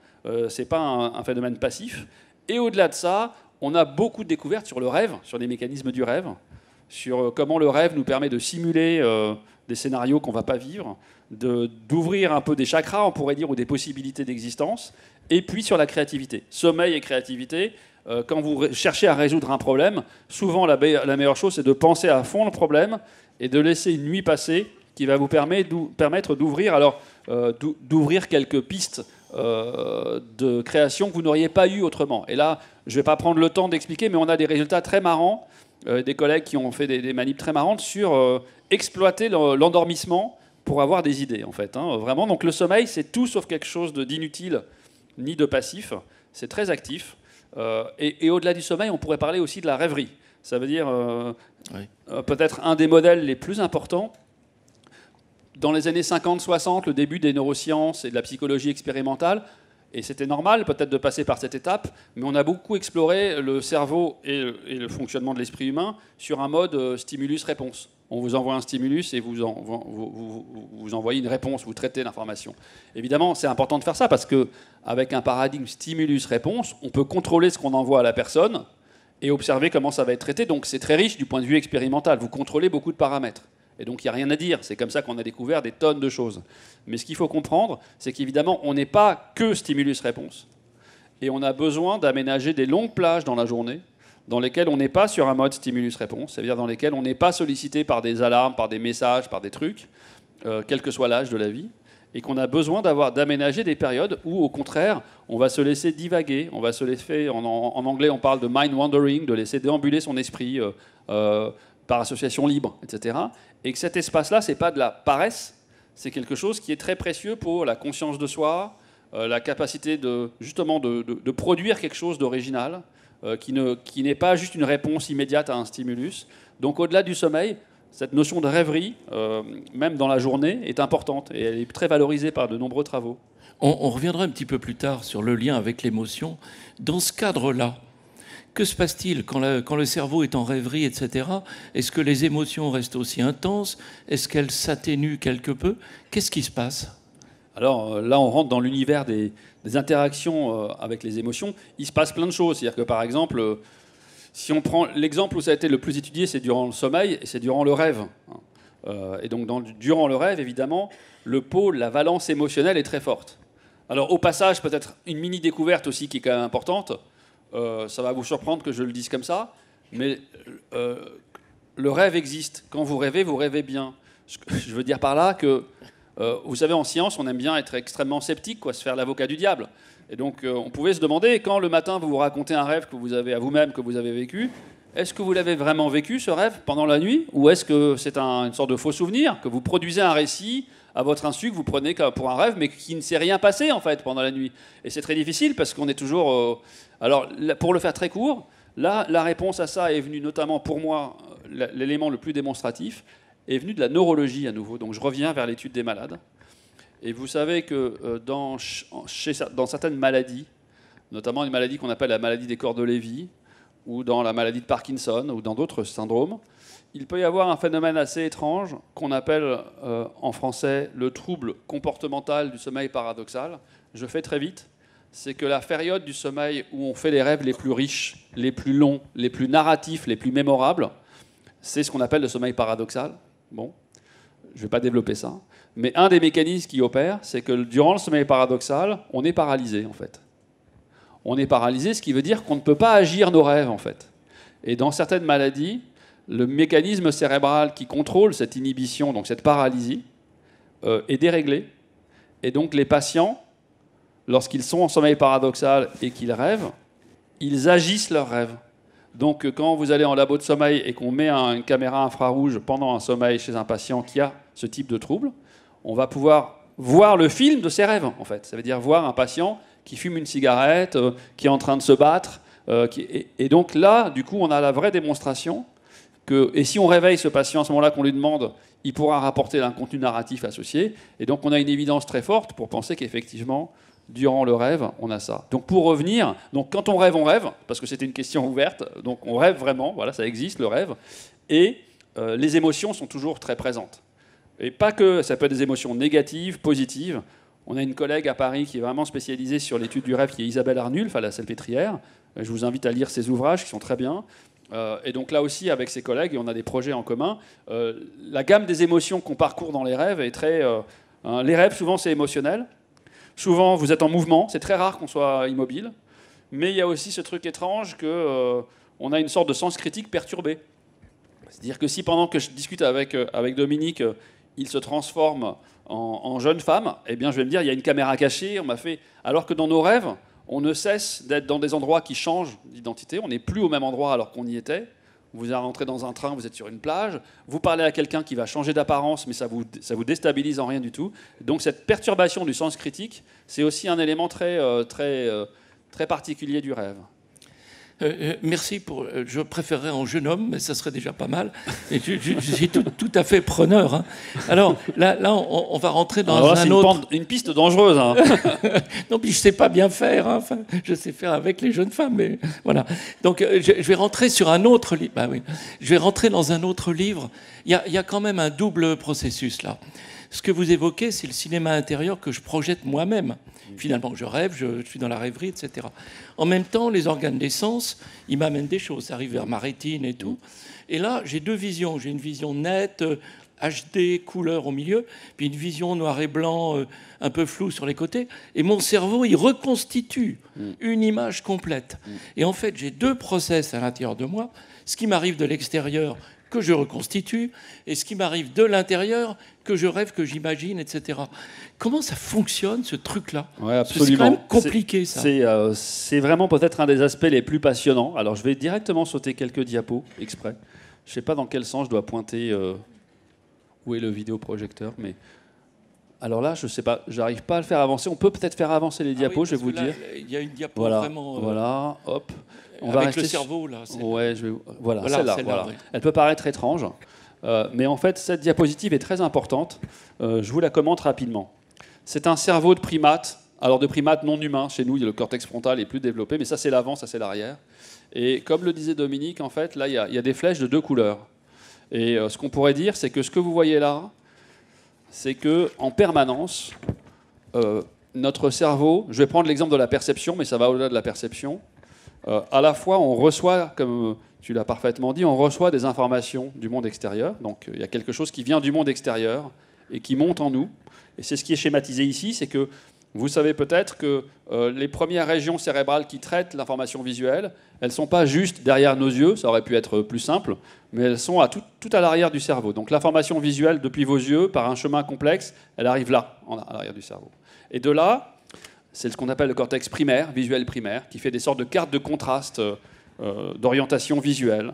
c'est pas un, phénomène passif. Et au-delà de ça, on a beaucoup de découvertes sur le rêve, sur les mécanismes du rêve, sur comment le rêve nous permet de simuler des scénarios qu'on va pas vivre, d'ouvrir un peu des chakras, on pourrait dire, ou des possibilités d'existence, et puis sur la créativité. Sommeil et créativité, euh, quand vous cherchez à résoudre un problème, souvent la, la meilleure chose, c'est de penser à fond le problème et de laisser une nuit passer qui va vous permettre d'ouvrir alors euh, d'ouvrir quelques pistes euh, de création que vous n'auriez pas eu autrement. Et là, je ne vais pas prendre le temps d'expliquer, mais on a des résultats très marrants, des collègues qui ont fait des, des manips très marrantes sur exploiter l'endormissement pour avoir des idées, en fait. Hein, vraiment, donc le sommeil, c'est tout sauf quelque chose d'inutile ni de passif. C'est très actif. Euh, et, au-delà du sommeil, on pourrait parler aussi de la rêverie. Ça veut dire euh, euh, peut-être un des modèles les plus importants. Dans les années 50-60, le début des neurosciences et de la psychologie expérimentale, et c'était normal peut-être de passer par cette étape, mais on a beaucoup exploré le cerveau et le, fonctionnement de l'esprit humain sur un mode euh, stimulus-réponse. On vous envoie un stimulus et vous, envoyez une réponse, vous traitez l'information. Évidemment, c'est important de faire ça parce que avec un paradigme stimulus-réponse, on peut contrôler ce qu'on envoie à la personne et observer comment ça va être traité. Donc c'est très riche du point de vue expérimental. Vous contrôlez beaucoup de paramètres. Et donc il n'y a rien à dire. C'est comme ça qu'on a découvert des tonnes de choses. Mais ce qu'il faut comprendre, c'est qu'évidemment, on n'est pas que stimulus-réponse. Et on a besoin d'aménager des longues plages dans la journée dans lesquelles on n'est pas sur un mode stimulus-réponse, c'est-à-dire dans lesquelles on n'est pas sollicité par des alarmes, par des messages, par des trucs, euh, quel que soit l'âge de la vie, et qu'on a besoin d'avoir d'aménager des périodes où, au contraire, on va se laisser divaguer, on va se laisser, en, anglais, on parle de mind wandering, de laisser déambuler son esprit euh, euh, par association libre, etc et que cet espace-là, ce n'est pas de la paresse, c'est quelque chose qui est très précieux pour la conscience de soi, euh, la capacité de, justement de, produire quelque chose d'original, euh, qui, n'est pas juste une réponse immédiate à un stimulus. Donc au-delà du sommeil, cette notion de rêverie, euh, même dans la journée, est importante et elle est très valorisée par de nombreux travaux. on reviendra un petit peu plus tard sur le lien avec l'émotion. Dans ce cadre-là, que se passe-t-il quand, le cerveau est en rêverie, etc. Est-ce que les émotions restent aussi intenses Est-ce qu'elles s'atténuent quelque peu Qu'est-ce qui se passe Alors euh, là, on rentre dans l'univers des, interactions euh, avec les émotions. Il se passe plein de choses. C'est-à-dire que par exemple, euh, si on prend l'exemple où ça a été le plus étudié, c'est durant le sommeil et c'est durant le rêve. Hein. et donc dans, durant le rêve, évidemment, le pôle, la valence émotionnelle est très forte. Alors au passage, peut-être une mini découverte aussi qui est quand même importante euh, ça va vous surprendre que je le dise comme ça, mais euh, le rêve existe. Quand vous rêvez, vous rêvez bien. (laughs) Je veux dire par là que, euh, vous savez, en science, on aime bien être extrêmement sceptique, quoi, se faire l'avocat du diable. Et donc, on pouvait se demander, quand le matin vous vous racontez un rêve que vous avez à vous-même, que vous avez vécu, est-ce que vous l'avez vraiment vécu, ce rêve, pendant la nuit Ou est-ce que c'est une sorte de faux souvenir, que vous produisez un récit à votre insu que vous prenez pour un rêve, mais qui ne s'est rien passé en fait pendant la nuit. Et c'est très difficile parce qu'on est toujours. Alors, pour le faire très court, là, la réponse à ça est venue notamment pour moi, euh, l'élément le plus démonstratif, est venue de la neurologie à nouveau. Donc, je reviens vers l'étude des malades. Et vous savez que euh, dans, chez, dans certaines maladies, notamment une maladie qu'on appelle la maladie des corps de Lévy, ou dans la maladie de Parkinson, ou dans d'autres syndromes, il peut y avoir un phénomène assez étrange qu'on appelle euh, en français le trouble comportemental du sommeil paradoxal. Je fais très vite. C'est que la période du sommeil où on fait les rêves les plus riches, les plus longs, les plus narratifs, les plus mémorables, c'est ce qu'on appelle le sommeil paradoxal. Bon, je ne vais pas développer ça. Mais un des mécanismes qui opère, c'est que durant le sommeil paradoxal, on est paralysé en fait. On est paralysé, ce qui veut dire qu'on ne peut pas agir nos rêves en fait. Et dans certaines maladies, le mécanisme cérébral qui contrôle cette inhibition, donc cette paralysie, euh, est déréglé. Et donc les patients, lorsqu'ils sont en sommeil paradoxal et qu'ils rêvent, ils agissent leurs rêves. Donc quand vous allez en labo de sommeil et qu'on met une caméra infrarouge pendant un sommeil chez un patient qui a ce type de trouble, on va pouvoir voir le film de ses rêves, en fait. Ça veut dire voir un patient qui fume une cigarette, euh, qui est en train de se battre. Euh, et donc là, du coup, on a la vraie démonstration et si on réveille ce patient à ce moment-là, qu'on lui demande, il pourra rapporter un contenu narratif associé. Et donc on a une évidence très forte pour penser qu'effectivement, durant le rêve, on a ça. Donc pour revenir, donc quand on rêve, on rêve, parce que c'était une question ouverte, donc on rêve vraiment, voilà, ça existe, le rêve. Et euh, les émotions sont toujours très présentes. Et pas que, ça peut être des émotions négatives, positives. On a une collègue à Paris qui est vraiment spécialisée sur l'étude du rêve, qui est Isabelle Arnulf à la Salpêtrière. Je vous invite à lire ses ouvrages qui sont très bien. Euh, et donc là aussi, avec ses collègues, on a des projets en commun. Euh, la gamme des émotions qu'on parcourt dans les rêves est très... Euh, hein, les rêves, souvent, c'est émotionnel. Souvent, vous êtes en mouvement. C'est très rare qu'on soit immobile. Mais il y a aussi ce truc étrange qu'on a une sorte de sens critique perturbé. C'est-à-dire que si pendant que je discute avec, Dominique, il se transforme en, en, jeune femme, eh bien, je vais me dire, il y a une caméra cachée, on m'a fait... Alors que dans nos rêves, on ne cesse d'être dans des endroits qui changent d'identité, on n'est plus au même endroit alors qu'on y était. Vous êtes rentré dans un train, vous êtes sur une plage, vous parlez à quelqu'un qui va changer d'apparence, mais ça vous, vous déstabilise en rien du tout. Donc cette perturbation du sens critique, c'est aussi un élément très euh, euh, particulier du rêve. Euh, euh, merci pour. Euh, je préférerais en jeune homme, mais ça serait déjà pas mal. Et je, suis tout, à fait preneur. Hein. Alors là, là on, va rentrer dans ah, un une autre. une, piste dangereuse. Hein. (laughs) non, puis je sais pas bien faire. Hein. Enfin, je sais faire avec les jeunes femmes, mais voilà. Donc je, vais rentrer sur un autre livre. Bah oui. Je vais rentrer dans un autre livre. Il y a, y a, quand même un double processus là. Ce que vous évoquez, c'est le cinéma intérieur que je projette moi-même. Finalement, je rêve, je, suis dans la rêverie, etc. En même temps, les organes d'essence, ils m'amènent des choses. Ça arrive vers ma rétine et tout. Et là, j'ai deux visions. J'ai une vision nette, HD, euh, couleur au milieu, puis une vision noir et blanc euh, un peu floue sur les côtés. Et mon cerveau, il reconstitue mm. une image complète. Mm. Et en fait, j'ai deux process à l'intérieur de moi. Ce qui m'arrive de l'extérieur, que je reconstitue, et ce qui m'arrive de l'intérieur, que je rêve, que j'imagine, etc. Comment ça fonctionne ce truc-là absolument. C'est quand même compliqué ça. Euh, c'est, vraiment peut-être un des aspects les plus passionnants. Alors je vais directement sauter quelques diapos exprès. Je ne sais pas dans quel sens je dois pointer euh, où est le vidéoprojecteur, mais alors là, je sais pas, j'arrive pas à le faire avancer. On peut peut-être faire avancer les ah diapos, je vais vous dire. Il y a une diapo vraiment. Euh, voilà, hop. On va rester le cerveau là. C'est Ouais, je vais... voilà, celle-là. Elle peut paraître étrange. Euh, mais en fait, cette diapositive est très importante. Euh, je vous la commente rapidement. C'est un cerveau de primate, alors de primate non humain. Chez nous, le cortex frontal est plus développé, mais ça c'est l'avant, ça c'est l'arrière. Et comme le disait Dominique, en fait, là, il y, a des flèches de deux couleurs. Et euh, ce qu'on pourrait dire, c'est que ce que vous voyez là, c'est que en permanence, notre cerveau, je vais prendre l'exemple de la perception, mais ça va au-delà de la perception, euh, à la fois on reçoit, comme tu l'as parfaitement dit, on reçoit des informations du monde extérieur. Donc euh, il y a quelque chose qui vient du monde extérieur et qui monte en nous. Et c'est ce qui est schématisé ici, c'est que vous savez peut-être que euh, les premières régions cérébrales qui traitent l'information visuelle, elles ne sont pas juste derrière nos yeux, ça aurait pu être plus simple, mais elles sont tout à l'arrière du cerveau. Donc l'information visuelle depuis vos yeux, par un chemin complexe, elle arrive là, à l'arrière du cerveau. Et de là, c'est ce qu'on appelle le cortex primaire, visuel primaire, qui fait des sortes de cartes de contraste, euh, euh, d'orientation visuelle.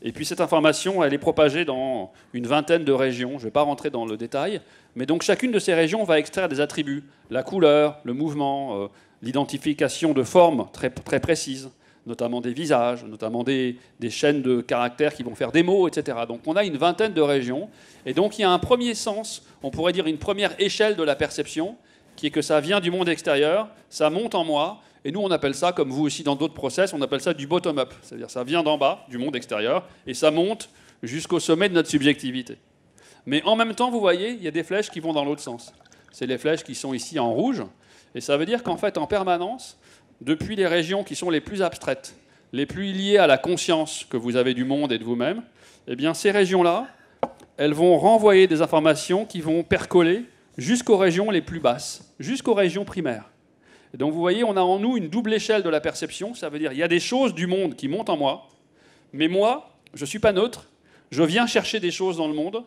Et puis cette information, elle est propagée dans une vingtaine de régions. Je ne vais pas rentrer dans le détail, mais donc chacune de ces régions va extraire des attributs, la couleur, le mouvement, euh, l'identification de formes très, très précises, notamment des visages, notamment des, des chaînes de caractères qui vont faire des mots, etc. Donc on a une vingtaine de régions, et donc il y a un premier sens, on pourrait dire une première échelle de la perception, qui est que ça vient du monde extérieur, ça monte en moi, et nous on appelle ça, comme vous aussi dans d'autres process, on appelle ça du bottom-up, c'est-à-dire ça vient d'en bas, du monde extérieur, et ça monte jusqu'au sommet de notre subjectivité. Mais en même temps, vous voyez, il y a des flèches qui vont dans l'autre sens. C'est les flèches qui sont ici en rouge, et ça veut dire qu'en fait, en permanence, depuis les régions qui sont les plus abstraites, les plus liées à la conscience que vous avez du monde et de vous-même, eh bien ces régions-là, elles vont renvoyer des informations qui vont percoler jusqu'aux régions les plus basses, jusqu'aux régions primaires. donc vous voyez, on a en nous une double échelle de la perception, ça veut dire il y a des choses du monde qui montent en moi, mais moi, je ne suis pas neutre, je viens chercher des choses dans le monde,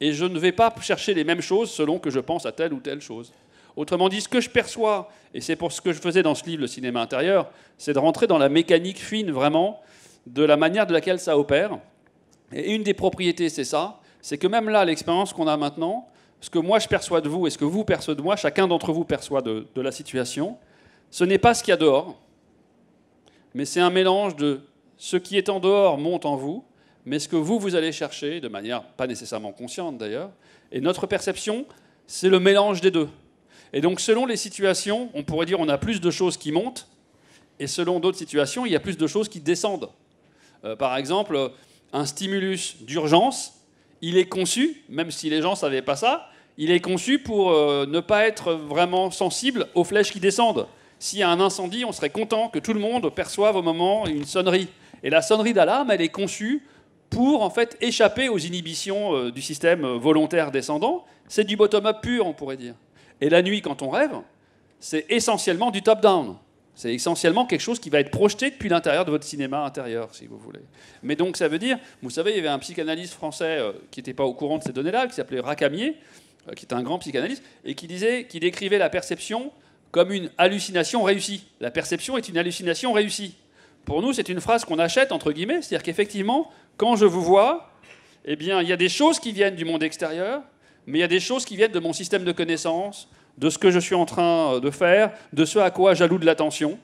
et je ne vais pas chercher les mêmes choses selon que je pense à telle ou telle chose. Autrement dit, ce que je perçois, et c'est pour ce que je faisais dans ce livre, le cinéma intérieur, c'est de rentrer dans la mécanique fine vraiment de la manière de laquelle ça opère. Et une des propriétés, c'est ça, c'est que même là, l'expérience qu'on a maintenant, ce que moi je perçois de vous et ce que vous percevez de moi, chacun d'entre vous perçoit de, la situation, ce n'est pas ce qu'il y a dehors, mais c'est un mélange de ce qui est en dehors monte en vous, mais ce que vous, vous allez chercher, de manière pas nécessairement consciente d'ailleurs, et notre perception, c'est le mélange des deux. Et donc selon les situations, on pourrait dire on a plus de choses qui montent, et selon d'autres situations, il y a plus de choses qui descendent. Euh, par exemple, un stimulus d'urgence, il est conçu, même si les gens ne savaient pas ça, il est conçu pour euh, ne pas être vraiment sensible aux flèches qui descendent. S'il y a un incendie, on serait content que tout le monde perçoive au moment une sonnerie. Et la sonnerie d'alarme, elle est conçue pour en fait échapper aux inhibitions euh, du système euh, volontaire descendant. C'est du bottom-up pur, on pourrait dire. Et la nuit, quand on rêve, c'est essentiellement du top-down. C'est essentiellement quelque chose qui va être projeté depuis l'intérieur de votre cinéma intérieur, si vous voulez. Mais donc, ça veut dire, vous savez, il y avait un psychanalyste français qui n'était pas au courant de ces données-là, qui s'appelait Racamier, euh, qui est un grand psychanalyste, et qui disait, qui décrivait la perception comme une hallucination réussie. La perception est une hallucination réussie. Pour nous, c'est une phrase qu'on achète, entre guillemets, c'est-à-dire qu'effectivement, quand je vous vois, eh bien, il y a des choses qui viennent du monde extérieur, mais il y a des choses qui viennent de mon système de connaissances, de ce que je suis en train euh, de faire, de ce à quoi j'alloue de l'attention.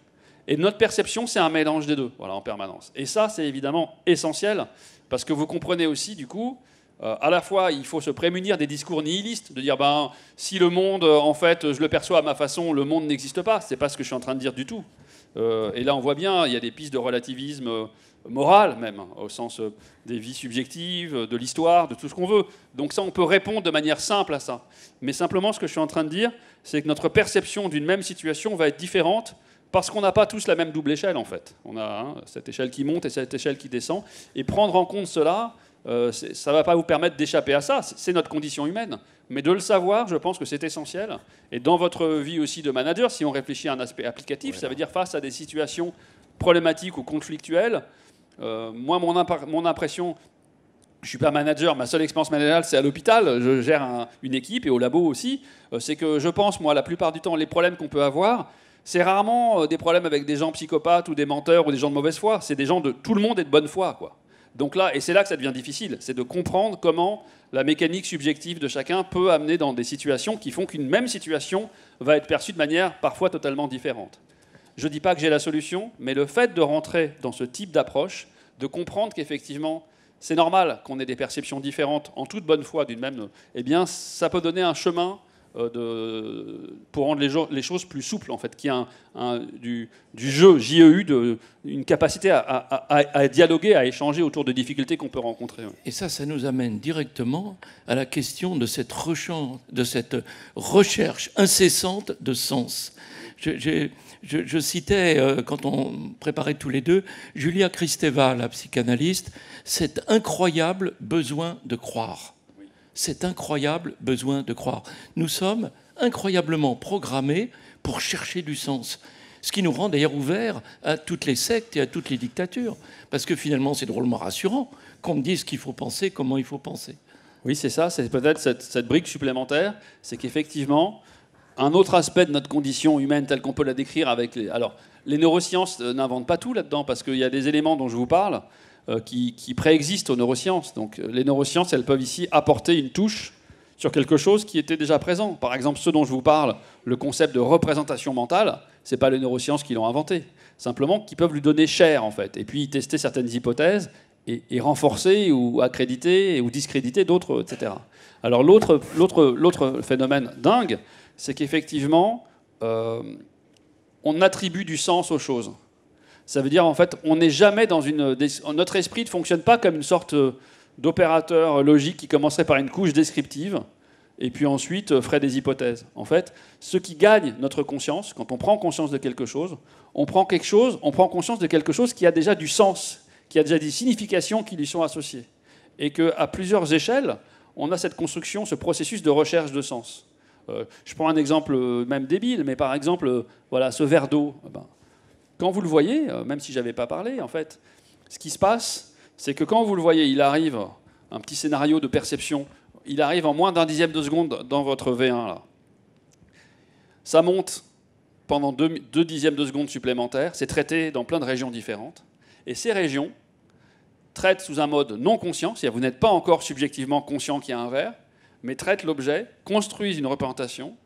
Et notre perception, c'est un mélange des deux, voilà, en permanence. Et ça, c'est évidemment essentiel, parce que vous comprenez aussi, du coup, euh, à la fois, il faut se prémunir des discours nihilistes, de dire ben si le monde, euh, en fait, je le perçois à ma façon, le monde n'existe pas. C'est pas ce que je suis en train de dire du tout. Euh, et là, on voit bien, il y a des pistes de relativisme moral même, au sens des vies subjectives, de l'histoire, de tout ce qu'on veut. Donc ça, on peut répondre de manière simple à ça. Mais simplement, ce que je suis en train de dire, c'est que notre perception d'une même situation va être différente parce qu'on n'a pas tous la même double échelle en fait. On a hein, cette échelle qui monte et cette échelle qui descend. Et prendre en compte cela, euh, ça ne va pas vous permettre d'échapper à ça, c'est notre condition humaine. Mais de le savoir, je pense que c'est essentiel. Et dans votre vie aussi de manager, si on réfléchit à un aspect applicatif, ça veut dire face à des situations problématiques ou conflictuelles, euh, moi, mon, impression, je suis pas manager, ma seule expérience managériale, c'est à l'hôpital. Je gère une équipe et au labo aussi. Euh, c'est que je pense, moi, la plupart du temps, les problèmes qu'on peut avoir, c'est rarement des problèmes avec des gens psychopathes ou des menteurs ou des gens de mauvaise foi. C'est des gens de tout le monde et de bonne foi, quoi. Donc là, et c'est là que ça devient difficile, c'est de comprendre comment la mécanique subjective de chacun peut amener dans des situations qui font qu'une même situation va être perçue de manière parfois totalement différente. Je ne dis pas que j'ai la solution, mais le fait de rentrer dans ce type d'approche, de comprendre qu'effectivement, c'est normal qu'on ait des perceptions différentes en toute bonne foi d'une même, eh bien, ça peut donner un chemin euh, de, pour rendre les, choses plus souples, en fait, qu'il a du, du, jeu, JEU, de, une capacité à, dialoguer, à échanger autour de difficultés qu'on peut rencontrer. Et ça, ça nous amène directement à la question de cette, de cette recherche incessante de sens. Je, citais, euh, quand on préparait tous les deux, Julia Kristeva, la psychanalyste, cet incroyable besoin de croire cet incroyable besoin de croire. Nous sommes incroyablement programmés pour chercher du sens. Ce qui nous rend d'ailleurs ouverts à toutes les sectes et à toutes les dictatures. Parce que finalement, c'est drôlement rassurant qu'on me dise qu'il faut penser, comment il faut penser. Oui, c'est ça. C'est peut-être cette, brique supplémentaire. C'est qu'effectivement, un autre aspect de notre condition humaine telle qu'on peut la décrire avec Alors, les neurosciences euh, n'inventent pas tout là-dedans parce qu'il y a des éléments dont je vous parle euh, qui, préexistent aux neurosciences. Donc euh, les neurosciences, elles peuvent ici apporter une touche sur quelque chose qui était déjà présent. Par exemple, ce dont je vous parle, le concept de représentation mentale, c'est pas les neurosciences qui l'ont inventé, simplement qui peuvent lui donner chair en fait, et puis tester certaines hypothèses et, renforcer ou accréditer ou discréditer d'autres, etc. Alors l'autre, phénomène dingue, c'est qu'effectivement, euh, on attribue du sens aux choses. Ça veut dire, en fait, on n'est jamais dans une. Notre esprit ne fonctionne pas comme une sorte euh, d'opérateur logique qui commencerait par une couche descriptive et puis ensuite euh, ferait des hypothèses. En fait, ce qui gagne notre conscience, quand on prend conscience de quelque chose, on prend quelque chose, on prend conscience de quelque chose qui a déjà du sens, qui a déjà des significations qui lui sont associées, et que à plusieurs échelles, on a cette construction, ce processus de recherche de sens. Euh, je prends un exemple même débile, mais par exemple, voilà, ce verre d'eau. Eh ben, quand vous le voyez, euh, même si j'avais pas parlé, en fait, ce qui se passe, c'est que quand vous le voyez, il arrive, un petit scénario de perception, il arrive en moins d'un dixième de seconde dans votre V1 là. Ça monte pendant deux, dixièmes de seconde supplémentaires, c'est traité dans plein de régions différentes, et ces régions traitent sous un mode non conscient, c'est-à-dire vous n'êtes pas encore subjectivement conscient qu'il y a un verre, mais traitent l'objet, construisent une représentation,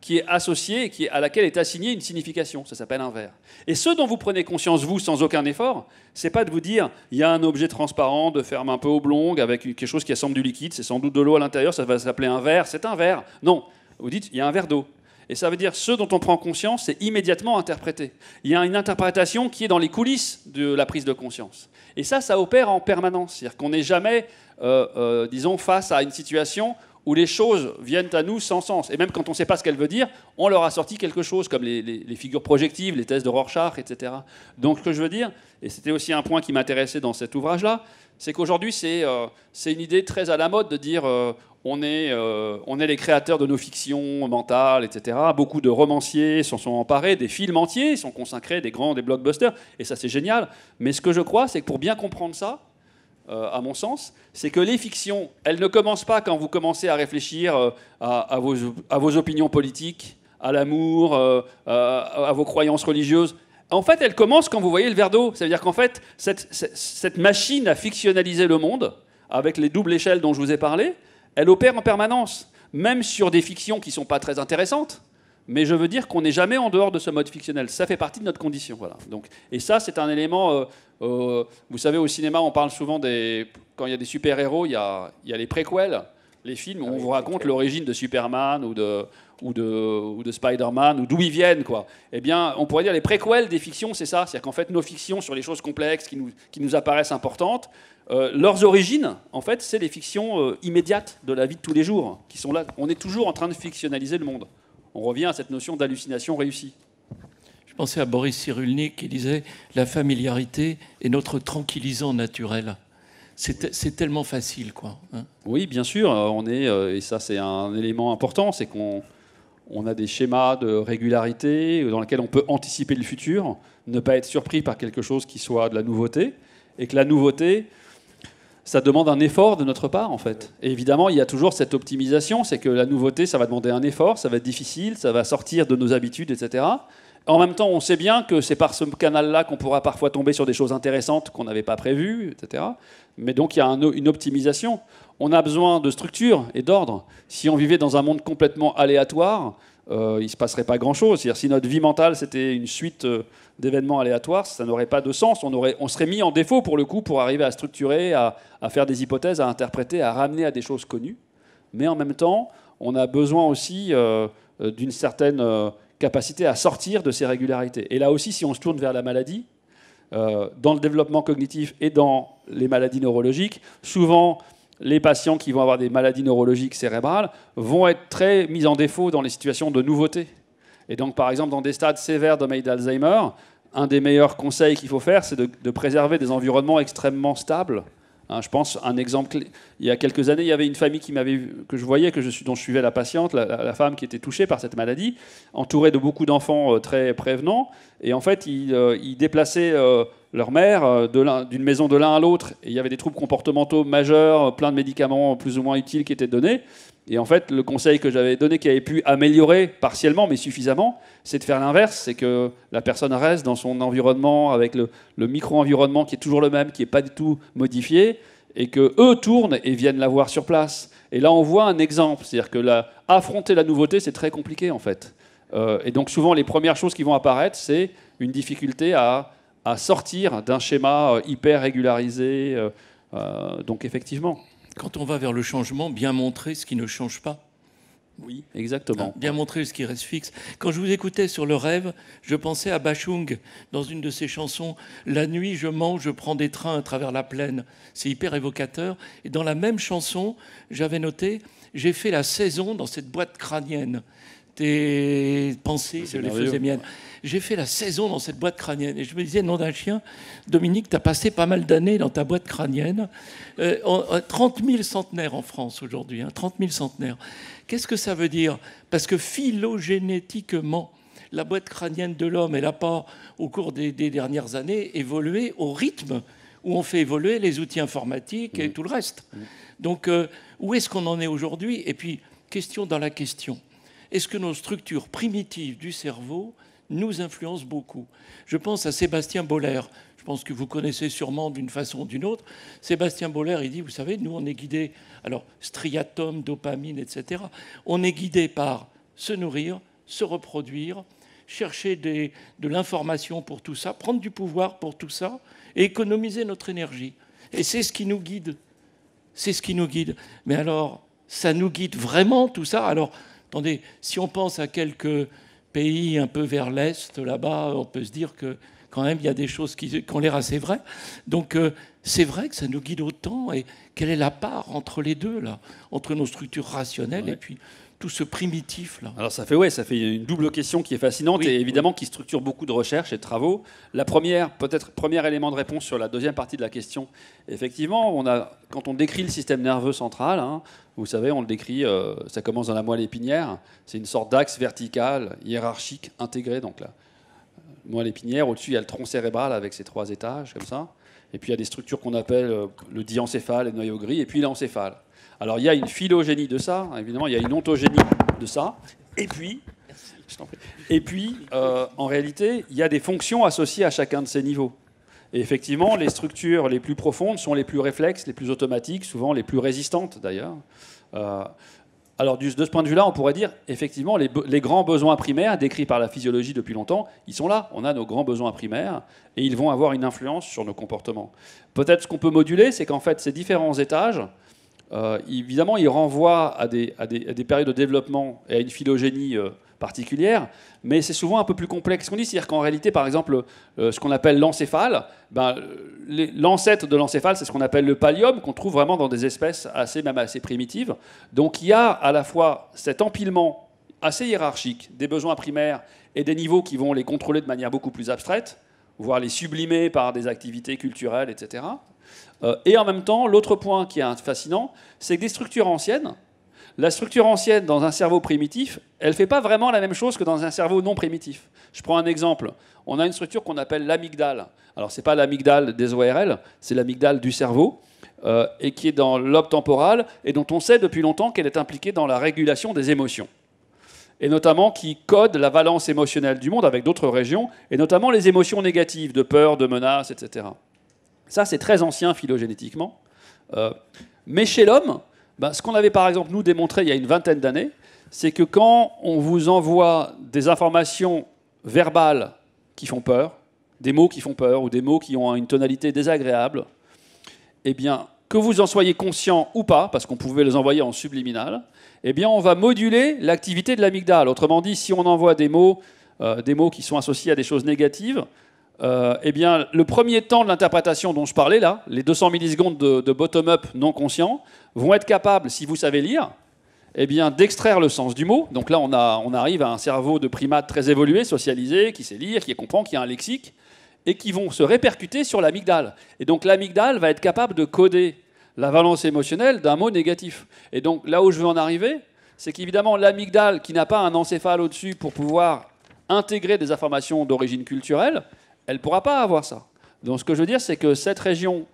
qui est associée qui, à laquelle est assignée une signification. Ça s'appelle un verre. Et ce dont vous prenez conscience, vous, sans aucun effort, c'est pas de vous dire il y a un objet transparent de ferme un peu oblongue avec quelque chose qui ressemble du liquide, c'est sans doute de l'eau à l'intérieur, ça va s'appeler un verre, c'est un verre. Non, vous dites il y a un verre d'eau. Et ça veut dire ce dont on prend conscience, c'est immédiatement interprété. Il y a une interprétation qui est dans les coulisses de la prise de conscience. Et ça, ça opère en permanence. C'est-à-dire qu'on n'est jamais, euh, euh, disons, face à une situation où les choses viennent à nous sans sens. Et même quand on ne sait pas ce qu'elles veulent dire, on leur a sorti quelque chose, comme les, figures projectives, les thèses de Rorschach, etc. Donc ce que je veux dire, et c'était aussi un point qui m'intéressait dans cet ouvrage-là, c'est qu'aujourd'hui, c'est euh, une idée très à la mode de dire euh, on, est, euh, on est les créateurs de nos fictions mentales, etc. Beaucoup de romanciers s'en sont emparés, des films entiers sont consacrés, des grands, des blockbusters, et ça c'est génial. Mais ce que je crois, c'est que pour bien comprendre ça, euh, à mon sens, c'est que les fictions, elles ne commencent pas quand vous commencez à réfléchir euh, à, vos, opinions politiques, à l'amour, euh, à, vos croyances religieuses. En fait, elles commencent quand vous voyez le verre d'eau. C'est-à-dire qu'en fait, cette, machine à fictionnaliser le monde, avec les doubles échelles dont je vous ai parlé, elle opère en permanence, même sur des fictions qui ne sont pas très intéressantes mais je veux dire qu'on n'est jamais en dehors de ce mode fictionnel. Ça fait partie de notre condition. Voilà. Donc, et ça, c'est un élément. Euh, euh, vous savez, au cinéma, on parle souvent des. Quand il y a des super-héros, il y a, les préquels, les films où ah on vous raconte l'origine de Superman ou de, ou de, ou de Spider-Man ou d'où ils viennent. Quoi. Eh bien, on pourrait dire les préquels des fictions, c'est ça. C'est-à-dire qu'en fait, nos fictions sur les choses complexes qui nous, qui nous apparaissent importantes, euh, leurs origines, en fait, c'est les fictions immédiates de la vie de tous les jours qui sont là. On est toujours en train de fictionnaliser le monde on revient à cette notion d'hallucination réussie. Je pensais à Boris Cyrulnik qui disait La familiarité est notre tranquillisant naturel. C'est tellement facile, quoi. Hein. oui, bien sûr, on est, euh, et ça c'est un élément important, c'est qu'on on a des schémas de régularité dans lesquels on peut anticiper le futur, ne pas être surpris par quelque chose qui soit de la nouveauté, et que la nouveauté, ça demande un effort de notre part, en fait. évidemment, il y a toujours cette optimisation, c'est que la nouveauté, ça va demander un effort, ça va être difficile, ça va sortir de nos habitudes, etc. En même temps, on sait bien que c'est par ce canal-là qu'on pourra parfois tomber sur des choses intéressantes qu'on n'avait pas prévues, etc. Mais donc, il y a une optimisation. On a besoin de structure et d'ordre. Si on vivait dans un monde complètement aléatoire, il euh, il se passerait pas grand chose si notre vie mentale c'était une suite euh, d'événements aléatoires, ça n'aurait pas de sens. On, aurait, serait mis en défaut pour le coup pour arriver à structurer, à, faire des hypothèses, à interpréter, à ramener à des choses connues. Mais en même temps, on a besoin aussi euh, d'une certaine capacité à sortir de ces régularités. Et là aussi, si on se tourne vers la maladie, dans le développement cognitif et dans les maladies neurologiques, souvent les patients qui vont avoir des maladies neurologiques cérébrales vont être très mis en défaut dans les situations de nouveauté. Et donc, par exemple, dans des stades sévères de d'Alzheimer, un des meilleurs conseils qu'il faut faire, c'est de, préserver des environnements extrêmement stables. Hein, je pense un exemple Il y a quelques années, il y avait une famille que je voyais, que je, suis, dont je suivais la patiente, la, femme qui était touchée par cette maladie, entourée de beaucoup d'enfants euh, très prévenants. Et en fait, ils, euh, déplaçaient euh, leur mère euh, d'une maison de l'un à l'autre. il y avait des troubles comportementaux majeurs, plein de médicaments plus ou moins utiles qui étaient donnés. Et en fait, le conseil que j'avais donné, qui avait pu améliorer partiellement, mais suffisamment, c'est de faire l'inverse, c'est que la personne reste dans son environnement, avec le, micro-environnement qui est toujours le même, qui n'est pas du tout modifié, et que eux tournent et viennent la voir sur place. Et là, on voit un exemple, c'est-à-dire que la, affronter la nouveauté, c'est très compliqué en fait. Euh, et donc souvent, les premières choses qui vont apparaître, c'est une difficulté à à sortir d'un schéma euh, hyper régularisé. Euh, euh, donc effectivement. Quand on va vers le changement, bien montrer ce qui ne change pas. Oui, exactement. Bien montrer ce qui reste fixe. Quand je vous écoutais sur le rêve, je pensais à Bachung dans une de ses chansons La nuit, je mange, je prends des trains à travers la plaine. C'est hyper évocateur. Et dans la même chanson, j'avais noté J'ai fait la saison dans cette boîte crânienne tes pensées, je les faisais miennes. J'ai fait la saison dans cette boîte crânienne et je me disais, nom d'un chien, Dominique, tu as passé pas mal d'années dans ta boîte crânienne. 30 euh, 000 euh, centenaires en France aujourd'hui, 30 hein, 000 centenaires. Qu'est-ce que ça veut dire Parce que phylogénétiquement, la boîte crânienne de l'homme, elle n'a pas, au cours des, dernières années, évolué au rythme où on fait évoluer les outils informatiques et mmh. tout le reste. Mmh. Donc, euh, où est-ce qu'on en est aujourd'hui Et puis, question dans la question est-ce que nos structures primitives du cerveau nous influencent beaucoup Je pense à Sébastien Boller. Je pense que vous connaissez sûrement d'une façon ou d'une autre. Sébastien Boller, il dit, vous savez, nous, on est guidé, alors striatum, dopamine, etc. On est guidé par se nourrir, se reproduire, chercher de l'information pour tout ça, prendre du pouvoir pour tout ça, et économiser notre énergie. Et c'est ce qui nous guide. C'est ce qui nous guide. Mais alors, ça nous guide vraiment tout ça. Alors, Attendez, si on pense à quelques pays un peu vers l'Est, là-bas, on peut se dire que quand même, il y a des choses qui, ont l'air assez vraies. Donc, euh, c'est vrai que ça nous guide autant. Et quelle est la part entre les deux, là Entre nos structures rationnelles et puis tout ce primitif là Alors ça fait ouais, ça fait une double question qui est fascinante et évidemment qui structure beaucoup de recherches et de travaux. La première, peut-être premier élément de réponse sur la deuxième partie de la question. Effectivement, on a quand on décrit le système nerveux central, hein, vous savez, on le décrit, euh, ça commence dans la moelle épinière. C'est une sorte d'axe vertical hiérarchique intégré donc là. Moelle épinière, au-dessus il y a le tronc cérébral avec ses trois étages comme ça. Et puis il y a des structures qu'on appelle euh, le diencéphale et le noyau gris, et puis l'encéphale. Alors il y a une phylogénie de ça, évidemment, il y a une ontogénie de ça. Et puis, et puis euh, en réalité, il y a des fonctions associées à chacun de ces niveaux. Et effectivement, les structures les plus profondes sont les plus réflexes, les plus automatiques, souvent les plus résistantes d'ailleurs. Euh, alors, de ce point de vue-là, on pourrait dire, effectivement, les, grands besoins primaires décrits par la physiologie depuis longtemps, ils sont là. On a nos grands besoins primaires et ils vont avoir une influence sur nos comportements. Peut-être ce qu'on peut moduler, c'est qu'en fait, ces différents étages, euh, évidemment, il renvoie à des, périodes de développement et à une phylogénie euh, particulière, mais c'est souvent un peu plus complexe qu'on dit. cest dire qu'en réalité, par exemple, euh, ce qu'on appelle l'encéphale, ben, l'ancêtre de l'encéphale, c'est ce qu'on appelle le pallium, qu'on trouve vraiment dans des espèces assez, même assez primitives. Donc il y a à la fois cet empilement assez hiérarchique des besoins primaires et des niveaux qui vont les contrôler de manière beaucoup plus abstraite, voire les sublimer par des activités culturelles, etc. Euh, et en même temps, l'autre point qui est fascinant, c'est que des structures anciennes, la structure ancienne dans un cerveau primitif, elle ne fait pas vraiment la même chose que dans un cerveau non primitif. Je prends un exemple. On a une structure qu'on appelle l'amygdale. Alors, ce n'est pas l'amygdale des ORL, c'est l'amygdale du cerveau, euh, et qui est dans lobe temporal, et dont on sait depuis longtemps qu'elle est impliquée dans la régulation des émotions. Et notamment qui code la valence émotionnelle du monde avec d'autres régions, et notamment les émotions négatives de peur, de menace, etc. Ça, c'est très ancien phylogénétiquement. Euh, mais chez l'homme, ben, ce qu'on avait par exemple nous démontré il y a une vingtaine d'années, c'est que quand on vous envoie des informations verbales qui font peur, des mots qui font peur ou des mots qui ont une tonalité désagréable, eh bien, que vous en soyez conscient ou pas, parce qu'on pouvait les envoyer en subliminal, eh bien, on va moduler l'activité de l'amygdale. Autrement dit, si on envoie des mots, euh, des mots qui sont associés à des choses négatives, euh, eh bien, le premier temps de l'interprétation dont je parlais là, les 200 millisecondes de, bottom-up non conscient, vont être capables, si vous savez lire, eh bien, d'extraire le sens du mot. Donc là, on, arrive à un cerveau de primate très évolué, socialisé, qui sait lire, qui comprend, qui a un lexique, et qui vont se répercuter sur l'amygdale. Et donc l'amygdale va être capable de coder la valence émotionnelle d'un mot négatif. Et donc là où je veux en arriver, c'est qu'évidemment l'amygdale, qui n'a pas un encéphale au-dessus pour pouvoir intégrer des informations d'origine culturelle, elle ne pourra pas avoir ça. Donc ce que je veux dire, c'est que cette région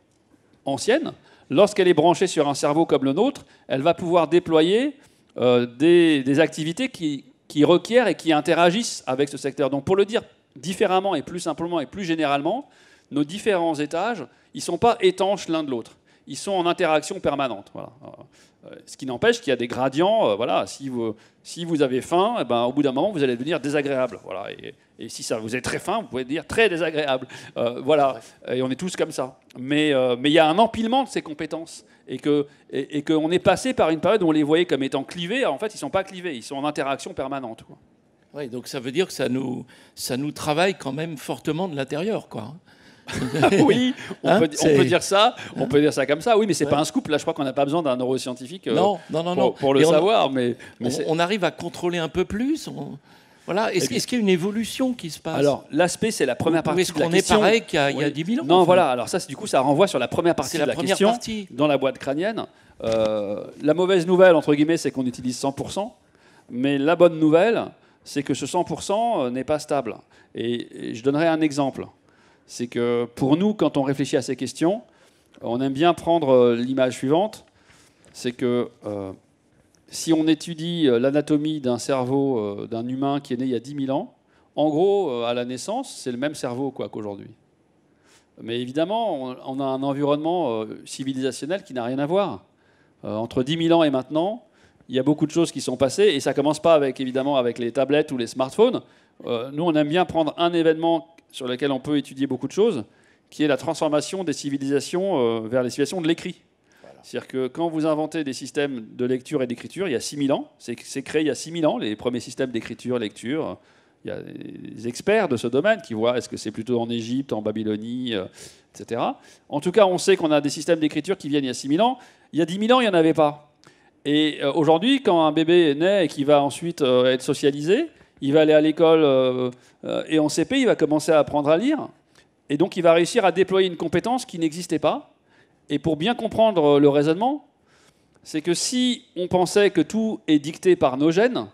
ancienne, lorsqu'elle est branchée sur un cerveau comme le nôtre, elle va pouvoir déployer euh, des, activités qui, requièrent et qui interagissent avec ce secteur. Donc pour le dire différemment et plus simplement et plus généralement, nos différents étages, ils ne sont pas étanches l'un de l'autre. Ils sont en interaction permanente. Euh, ce qui n'empêche qu'il y a des gradients. Euh, voilà, si vous, si vous avez faim, eh ben, au bout d'un moment, vous allez devenir désagréable. Voilà, et si ça vous est très fin, vous pouvez dire très désagréable. Euh, voilà, et on est tous comme ça. Mais euh, mais il y a un empilement de ces compétences. Et qu'on et, que est passé par une période où on les voyait comme étant clivés. en fait, ils ne sont pas clivés, ils sont en interaction permanente. Oui, donc ça veut dire que ça nous, ça nous travaille quand même fortement de l'intérieur. quoi. Hein. (laughs) oui, on, hein, peut, dire ça, on hein peut dire ça comme ça. Oui, mais c'est pas un scoop. Là, je crois qu'on n'a pas besoin d'un neuroscientifique euh, non, non, non, pour, le savoir. mais, on, on, arrive à contrôler un peu plus. Voilà. Est-ce qu'il y a une évolution qui se passe Alors, l'aspect, c'est la première partie. de la question. — Est-ce qu'on est pareil qu'il y, a, 10 000 ans Non, voilà. Alors ça, du coup, ça renvoie sur la première partie de la, question, dans la boîte crânienne. Euh, la mauvaise nouvelle, entre guillemets, c'est qu'on utilise 100%, mais la bonne nouvelle, c'est que ce 100% euh, n'est pas stable. Et, je donnerai un exemple. C'est que pour nous, quand on réfléchit à ces questions, on aime bien prendre euh, l'image suivante. C'est que si on étudie euh, l'anatomie d'un cerveau euh, d'un humain qui est né il y a 10 000 ans, en gros, euh, à la naissance, c'est le même cerveau quoi, qu'aujourd'hui. Mais évidemment, on a un environnement civilisationnel qui n'a rien à voir. Entre 10 000 ans et maintenant, il y a beaucoup de choses qui sont passées, et ça commence pas avec évidemment avec les tablettes ou les smartphones. Nous, on aime bien prendre un événement sur lequel on peut étudier beaucoup de choses, qui est la transformation des civilisations vers les civilisations de l'écrit. C'est-à-dire que quand vous inventez des systèmes de lecture et d'écriture, il y a 6000 ans, c'est créé il y a 6000 ans, les premiers systèmes d'écriture, lecture. Il y a des experts de ce domaine qui voient est-ce que c'est plutôt en Égypte, en Babylonie, euh, etc. En tout cas, on sait qu'on a des systèmes d'écriture qui viennent il y a 6000 ans. Il y a 10 000 ans, il n'y en avait pas. Et euh, aujourd'hui, quand un bébé naît et qui va ensuite euh, être socialisé, il va aller à l'école et en CP, il va commencer à apprendre à lire. Et donc, il va réussir à déployer une compétence qui n'existait pas et pour bien comprendre euh, le raisonnement, c'est que si on pensait que tout est dicté par nos gènes,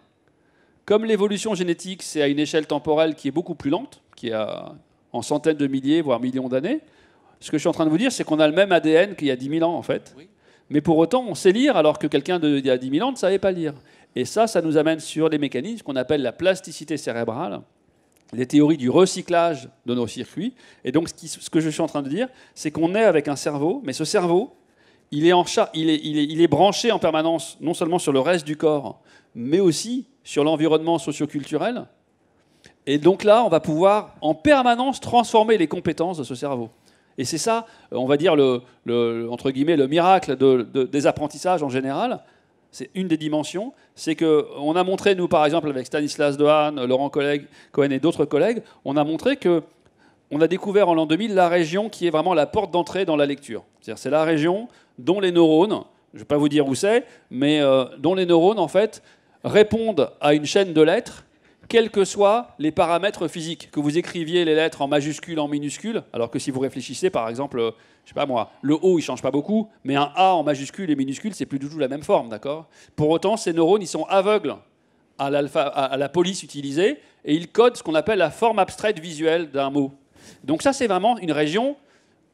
comme l'évolution génétique, c'est à une échelle temporelle qui est beaucoup plus lente, qui est en centaines de milliers, voire millions d'années, ce que je suis en train de vous dire, c'est qu'on a le même ADN qu'il y a 10 000 ans, en fait. Mais pour autant, on sait lire, alors que quelqu'un d'il y a 10 000 ans ne savait pas lire. Et ça, ça nous amène sur les mécanismes qu'on appelle la plasticité cérébrale, les théories du recyclage de nos circuits. Et donc, ce, que je suis en train de dire, c'est qu'on est avec un cerveau, mais ce cerveau, il est, il, est, branché en permanence, non seulement sur le reste du corps, mais aussi sur l'environnement socioculturel. Et donc là, on va pouvoir en permanence transformer les compétences de ce cerveau. Et c'est ça, on va dire, le, entre guillemets, le miracle des apprentissages en général, c'est une des dimensions. C'est qu'on a montré, nous, par exemple, avec Stanislas Dehaene, Laurent Cohen et d'autres collègues, on a montré que on a découvert en l'an 2000 la région qui est vraiment la porte d'entrée dans la lecture. C'est la région dont les neurones, je ne vais pas vous dire où c'est, mais euh, dont les neurones, en fait, répondent à une chaîne de lettres quels que soient les paramètres physiques, que vous écriviez les lettres en majuscules, en minuscules, alors que si vous réfléchissez, par exemple, pas moi, le O, il change pas beaucoup, mais un A en majuscule et minuscule, c'est plus du tout la même forme, d'accord Pour autant, ces neurones, ils sont aveugles à, la police utilisée, et ils codent ce qu'on appelle la forme abstraite visuelle d'un mot. Donc ça, c'est vraiment une région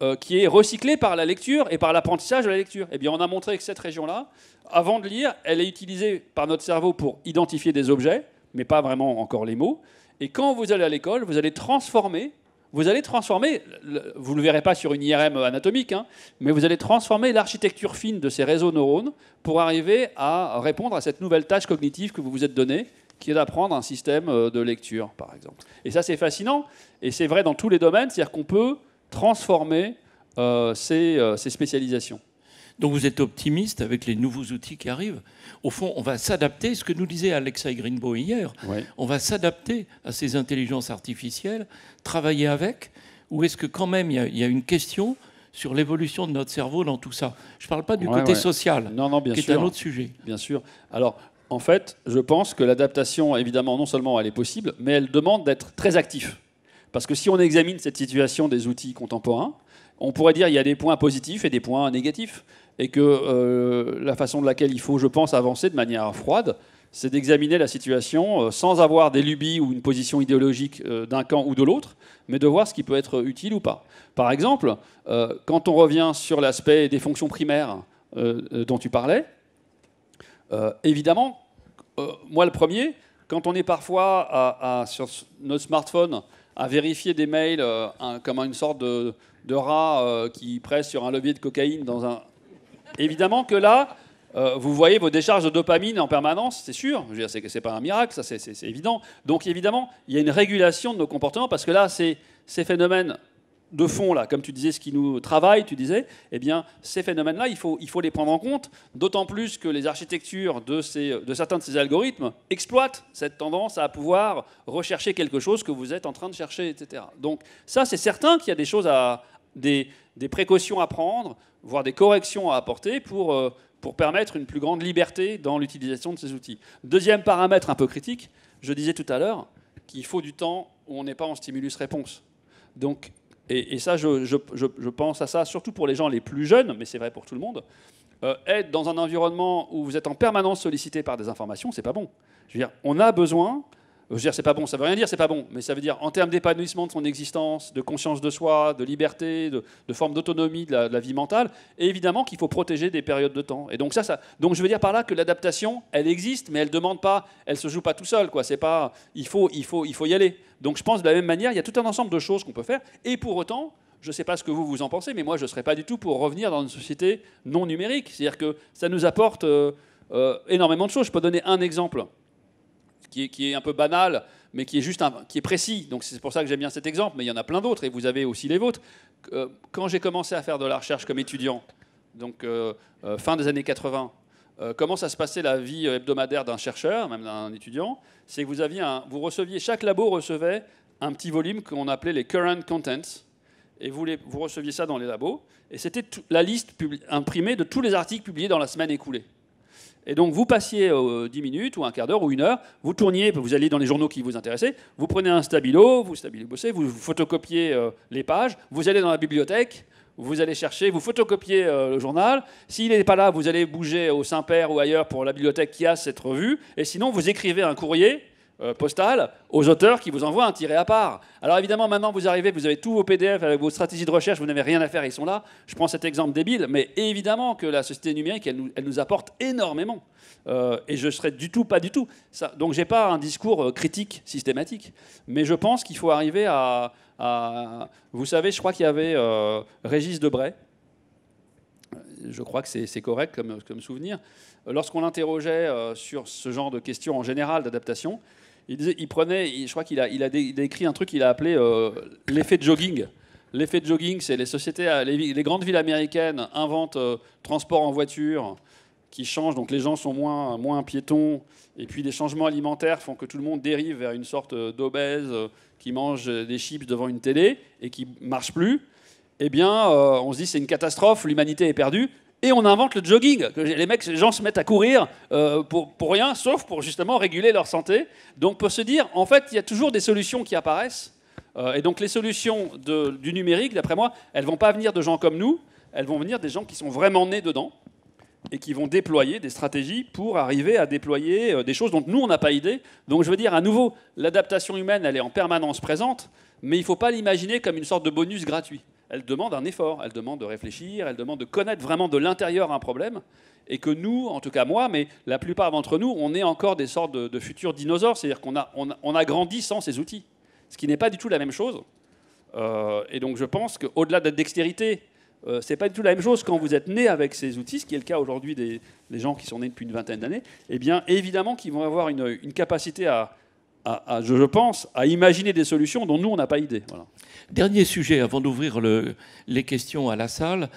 euh, qui est recyclée par la lecture et par l'apprentissage de la lecture. Eh bien, on a montré que cette région-là, avant de lire, elle est utilisée par notre cerveau pour identifier des objets, mais pas vraiment encore les mots. Et quand vous allez à l'école, vous allez transformer vous allez transformer, vous ne le verrez pas sur une IRM anatomique, hein, mais vous allez transformer l'architecture fine de ces réseaux neurones pour arriver à répondre à cette nouvelle tâche cognitive que vous vous êtes donnée, qui est d'apprendre un système euh, de lecture, par exemple. Et ça, c'est fascinant, et c'est vrai dans tous les domaines, c'est-à-dire qu'on peut transformer euh, euh, ces spécialisations. Donc vous êtes optimiste avec les nouveaux outils qui arrivent. Au fond, on va s'adapter, ce que nous disait Alexei Greenbow hier, on va s'adapter à ces intelligences artificielles, travailler avec, ou est-ce que quand même il y, a une question sur l'évolution de notre cerveau dans tout ça Je ne parle pas du côté social, non, non, bien qui sûr. est un autre sujet. Bien sûr. Alors, en fait, je pense que l'adaptation, évidemment, non seulement elle est possible, mais elle demande d'être très actif. Parce que si on examine cette situation des outils contemporains, on pourrait dire qu'il y a des points positifs et des points négatifs et que euh, la façon de laquelle il faut, je pense, avancer de manière froide, c'est d'examiner la situation euh, sans avoir des lubies ou une position idéologique euh, d'un camp ou de l'autre, mais de voir ce qui peut être utile ou pas. Par exemple, quand on revient sur l'aspect des fonctions primaires dont tu parlais, évidemment, moi le premier, quand on est parfois à, sur notre smartphone à vérifier des mails un, comme une sorte de rat qui presse sur un levier de cocaïne dans un Évidemment que là, euh, vous voyez vos décharges de dopamine en permanence, c'est sûr. Je veux dire, c'est pas un miracle, ça, c'est évident. Donc évidemment, il y a une régulation de nos comportements parce que là, ces, ces phénomènes de fond, là, comme tu disais, ce qui nous travaille, tu disais, eh bien, ces phénomènes-là, il faut, il faut les prendre en compte, d'autant plus que les architectures de, ces, de certains de ces algorithmes exploitent cette tendance à pouvoir rechercher quelque chose que vous êtes en train de chercher, etc. Donc ça, c'est certain qu'il y a des choses à, des, précautions à prendre, voire des corrections à apporter euh, pour, permettre une plus grande liberté dans l'utilisation de ces outils. Deuxième paramètre un peu critique, je disais tout à l'heure qu'il faut du temps où on n'est pas en stimulus-réponse. Donc, et, ça, je, pense à ça surtout pour les gens les plus jeunes, mais c'est vrai pour tout le monde. Euh, être dans un environnement où vous êtes en permanence sollicité par des informations, c'est pas bon. Je veux on a besoin je veux dire, c'est pas bon, ça veut rien dire, c'est pas bon, mais ça veut dire en termes d'épanouissement de son existence, de conscience de soi, de liberté, de, forme d'autonomie de, la vie mentale, et évidemment qu'il faut protéger des périodes de temps. Et donc ça, ça, donc je veux dire par là que l'adaptation, elle existe, mais elle demande pas, elle se joue pas tout seul, quoi. C'est pas, il faut, il faut, il faut y aller. Donc je pense de la même manière, il y a tout un ensemble de choses qu'on peut faire, et pour autant, je ne sais pas ce que vous vous en pensez, mais moi je serais pas du tout pour revenir dans une société non numérique. C'est-à-dire que ça nous apporte euh, euh, énormément de choses. Je peux donner un exemple qui est, un peu banal, mais qui est juste qui est précis. Donc c'est pour ça que j'aime bien cet exemple, mais il y en a plein d'autres, et vous avez aussi les vôtres. Euh, quand j'ai commencé à faire de la recherche comme étudiant, donc euh, euh, fin des années 80, comment ça se passait la vie hebdomadaire d'un chercheur, même d'un étudiant C'est que vous, aviez vous receviez, chaque labo recevait un petit volume qu'on appelait les current contents, et vous, vous receviez ça dans les labos, et c'était la liste imprimée de tous les articles publiés dans la semaine écoulée. Et donc vous passiez 10 euh, minutes ou un quart d'heure ou une heure, vous tourniez, vous allez dans les journaux qui vous intéressaient, vous prenez un stabilo, vous bossez, vous photocopiez euh, les pages, vous allez dans la bibliothèque, vous allez chercher, vous photocopiez euh, le journal. S'il n'est pas là, vous allez bouger au Saint-Père ou ailleurs pour la bibliothèque qui a cette revue. Et sinon, vous écrivez un courrier euh, postal aux auteurs qui vous envoient un tiré à part. Alors évidemment, maintenant vous arrivez, vous avez tous vos PDF avec vos stratégies de recherche, vous n'avez rien à faire, ils sont là. Je prends cet exemple débile, mais évidemment que la société numérique, elle nous, apporte énormément. Euh, et je serais du tout, pas du tout. Ça, donc j'ai pas un discours euh, critique systématique, mais je pense qu'il faut arriver à, Vous savez, je crois qu'il y avait Régis Debray. Je crois que c'est correct comme, comme souvenir. Lorsqu'on l'interrogeait sur ce genre de questions en général d'adaptation, il, prenait, je crois qu'il a, il un truc qu'il a appelé euh, l'effet de jogging. L'effet de jogging, c'est les sociétés, euh, les, grandes villes américaines inventent euh, transport en voiture qui change, donc les gens sont moins, piétons, et puis les changements alimentaires font que tout le monde dérive vers une sorte d'obèse qui mange des chips devant une télé et qui marche plus. Eh bien, on se dit c'est une catastrophe, l'humanité est perdue. Et on invente le jogging. Les mecs, les gens se mettent à courir euh, pour, pour, rien, sauf pour justement réguler leur santé. Donc, pour peut se dire, en fait, il y a toujours des solutions qui apparaissent. Euh, et donc, les solutions du numérique, d'après moi, elles vont pas venir de gens comme nous. Elles vont venir des gens qui sont vraiment nés dedans et qui vont déployer des stratégies pour arriver à déployer euh, des choses dont nous, on n'a pas idée. Donc je veux dire, à nouveau, l'adaptation humaine, elle est en permanence présente, mais il ne faut pas l'imaginer comme une sorte de bonus gratuit elle demande un effort, elle demande de réfléchir, elle demande de connaître vraiment de l'intérieur un problème, et que nous, en tout cas moi, mais la plupart d'entre nous, on est encore des sortes de, futurs dinosaures, c'est-à-dire qu'on a, on, grandi sans ces outils, ce qui n'est pas du tout la même chose. Euh, et donc je pense qu'au-delà de la dextérité, euh, c'est pas du tout la même chose quand vous êtes né avec ces outils, ce qui est le cas aujourd'hui des, gens qui sont nés depuis une vingtaine d'années, eh bien évidemment qu'ils vont avoir une capacité à, je pense, à imaginer des solutions dont nous, on n'a pas idée. Dernier sujet, avant d'ouvrir les questions à la salle,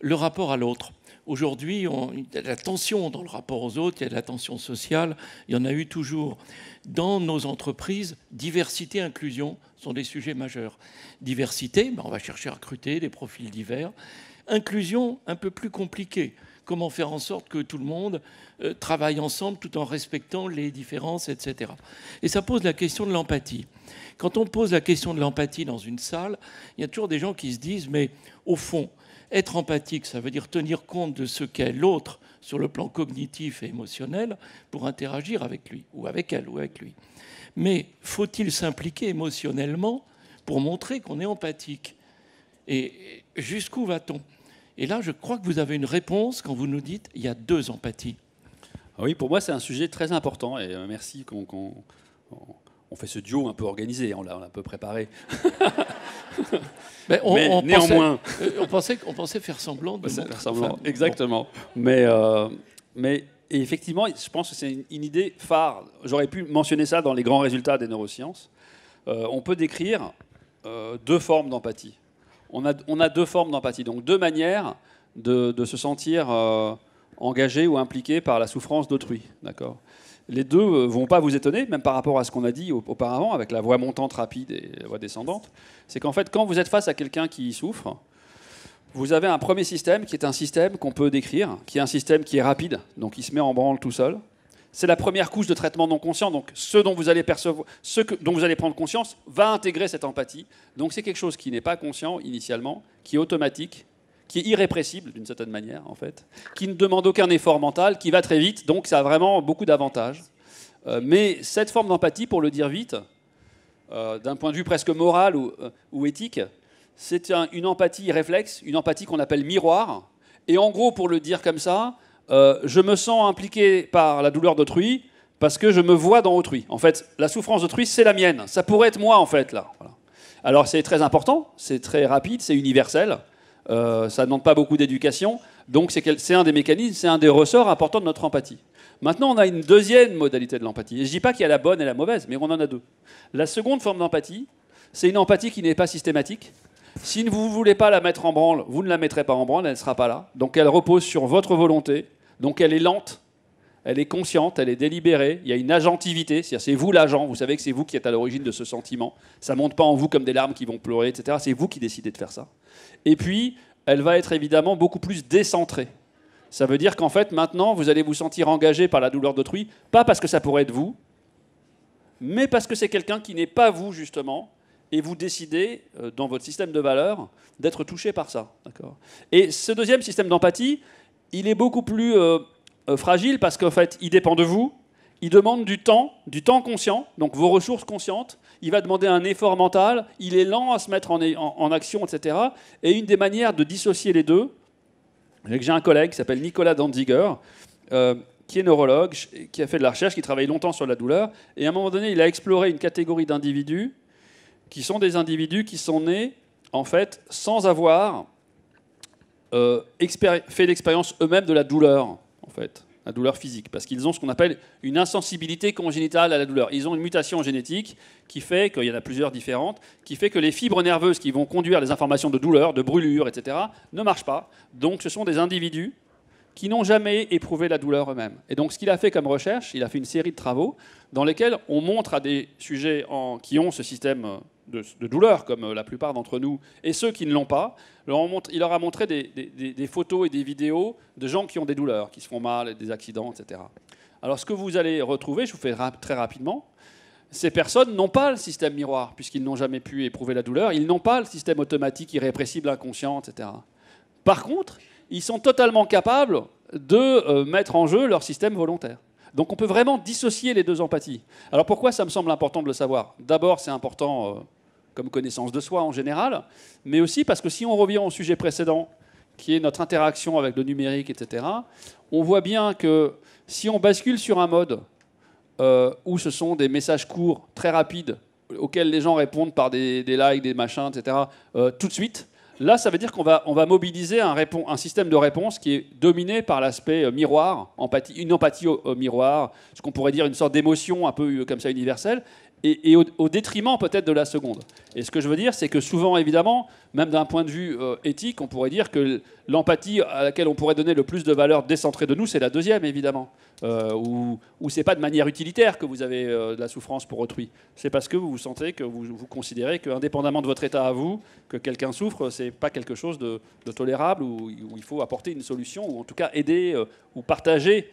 le rapport à l'autre. Aujourd'hui, il y a de la tension dans le rapport aux autres, il y a de la tension sociale, il y en a eu toujours. Dans nos entreprises, diversité et inclusion sont des sujets majeurs. Diversité, ben, on va chercher à recruter des profils divers. Inclusion, un peu plus compliquée comment faire en sorte que tout le monde euh, travaille ensemble tout en respectant les différences, etc. Et ça pose la question de l'empathie. Quand on pose la question de l'empathie dans une salle, il y a toujours des gens qui se disent, mais au fond, être empathique, ça veut dire tenir compte de ce qu'est l'autre sur le plan cognitif et émotionnel pour interagir avec lui, ou avec elle, ou avec lui. Mais faut-il s'impliquer émotionnellement pour montrer qu'on est empathique Et jusqu'où va-t-on et là, je crois que vous avez une réponse quand vous nous dites il y a deux empathies. Ah oui, pour moi, c'est un sujet très important. Et euh, merci qu'on on, fait ce duo un peu organisé. On l'a un peu préparé. (laughs) Mais, on, néanmoins. Euh, pensait, on, pensait, faire semblant de. Faire semblant, exactement. Mais. Euh, mais effectivement, je pense que c'est une, idée phare. J'aurais pu mentionner ça dans les grands résultats des neurosciences. on peut décrire deux formes d'empathie on a, deux formes d'empathie, donc deux manières de, se sentir euh, engagé ou impliqué par la souffrance d'autrui. D'accord les deux ne euh, vont pas vous étonner, même par rapport à ce qu'on a dit auparavant avec la voix montante rapide et la voix descendante. C'est qu'en fait, quand vous êtes face à quelqu'un qui souffre, vous avez un premier système qui est un système qu'on peut décrire, qui est un système qui est rapide, donc il se met en branle tout seul c'est la première couche de traitement non conscient. Donc, ce dont vous allez percevoir, ce dont vous allez prendre conscience, va intégrer cette empathie. Donc, c'est quelque chose qui n'est pas conscient initialement, qui est automatique, qui est irrépressible d'une certaine manière, en fait, qui ne demande aucun effort mental, qui va très vite. Donc, ça a vraiment beaucoup d'avantages. Euh, mais cette forme d'empathie, pour le dire vite, euh, d'un point de vue presque moral ou, euh, éthique, c'est une empathie réflexe, une empathie qu'on appelle miroir. Et en gros, pour le dire comme ça, euh, je me sens impliqué par la douleur d'autrui parce que je me vois dans autrui. En fait, la souffrance d'autrui, c'est la mienne. Ça pourrait être moi, en fait, là. Alors, c'est très important, c'est très rapide, c'est universel. Euh, ça ne demande pas beaucoup d'éducation. Donc, c'est un des mécanismes, c'est un des ressorts importants de notre empathie. Maintenant, on a une deuxième modalité de l'empathie. je ne dis pas qu'il y a la bonne et la mauvaise, mais on en a deux. La seconde forme d'empathie, c'est une empathie qui n'est pas systématique. Si vous ne voulez pas la mettre en branle, vous ne la mettrez pas en branle, elle ne sera pas là. Donc, elle repose sur votre volonté, donc elle est lente, elle est consciente, elle est délibérée, il y a une agentivité, c'est-à-dire c'est vous l'agent, vous savez que c'est vous qui êtes à l'origine de ce sentiment, ça monte pas en vous comme des larmes qui vont pleurer, etc. C'est vous qui décidez de faire ça. Et puis, elle va être évidemment beaucoup plus décentrée. Ça veut dire qu'en fait, maintenant, vous allez vous sentir engagé par la douleur d'autrui, pas parce que ça pourrait être vous, mais parce que c'est quelqu'un qui n'est pas vous, justement, et vous décidez, euh, dans votre système de valeurs, d'être touché par ça. Et ce deuxième système d'empathie, il est beaucoup plus euh, euh, fragile parce qu'en fait, il dépend de vous. Il demande du temps, du temps conscient, donc vos ressources conscientes. Il va demander un effort mental. Il est lent à se mettre en, action, etc. Et une des manières de dissocier les deux, j'ai un collègue qui s'appelle Nicolas Danziger, euh, qui est neurologue, qui a fait de la recherche, qui travaille longtemps sur la douleur. Et à un moment donné, il a exploré une catégorie d'individus qui sont des individus qui sont nés, en fait, sans avoir euh, fait l'expérience eux-mêmes de la douleur, en fait, la douleur physique, parce qu'ils ont ce qu'on appelle une insensibilité congénitale à la douleur. Ils ont une mutation génétique qui fait qu'il y en a plusieurs différentes, qui fait que les fibres nerveuses qui vont conduire les informations de douleur, de brûlure, etc., ne marchent pas. Donc, ce sont des individus qui n'ont jamais éprouvé la douleur eux-mêmes. Et donc ce qu'il a fait comme recherche, il a fait une série de travaux dans lesquels on montre à des sujets en, qui ont ce système euh, de, douleur, comme euh, la plupart d'entre nous, et ceux qui ne l'ont pas, il leur a montré des, photos et des vidéos de gens qui ont des douleurs, qui se font mal, des accidents, etc. Alors ce que vous allez retrouver, je vous fais très rapidement, ces personnes n'ont pas le système miroir, puisqu'ils n'ont jamais pu éprouver la douleur, ils n'ont pas le système automatique, irrépressible, inconscient, etc. Par contre, ils sont totalement capables de euh, mettre en jeu leur système volontaire. Donc on peut vraiment dissocier les deux empathies. Alors pourquoi ça me semble important de le savoir D'abord, c'est important euh, comme connaissance de soi en général, mais aussi parce que si on revient au sujet précédent, qui est notre interaction avec le numérique, etc., on voit bien que si on bascule sur un mode euh, où ce sont des messages courts, très rapides, auxquels les gens répondent par des, likes, des machins, etc., euh, tout de suite, Là, ça veut dire qu'on va, mobiliser un, système de réponse qui est dominé par l'aspect euh, miroir, empathie, une empathie au, miroir, ce qu'on pourrait dire une sorte d'émotion un peu comme ça universelle et, au, détriment peut-être de la seconde. Et ce que je veux dire, c'est que souvent, évidemment, même d'un point de vue euh, éthique, on pourrait dire que l'empathie à laquelle on pourrait donner le plus de valeur décentrée de nous, c'est la deuxième, évidemment, euh, ou où, c'est pas de manière utilitaire que vous avez euh, de la souffrance pour autrui. C'est parce que vous vous sentez que vous, vous considérez qu'indépendamment de votre état à vous, que quelqu'un souffre, c'est pas quelque chose de, tolérable où, il faut apporter une solution ou en tout cas aider ou partager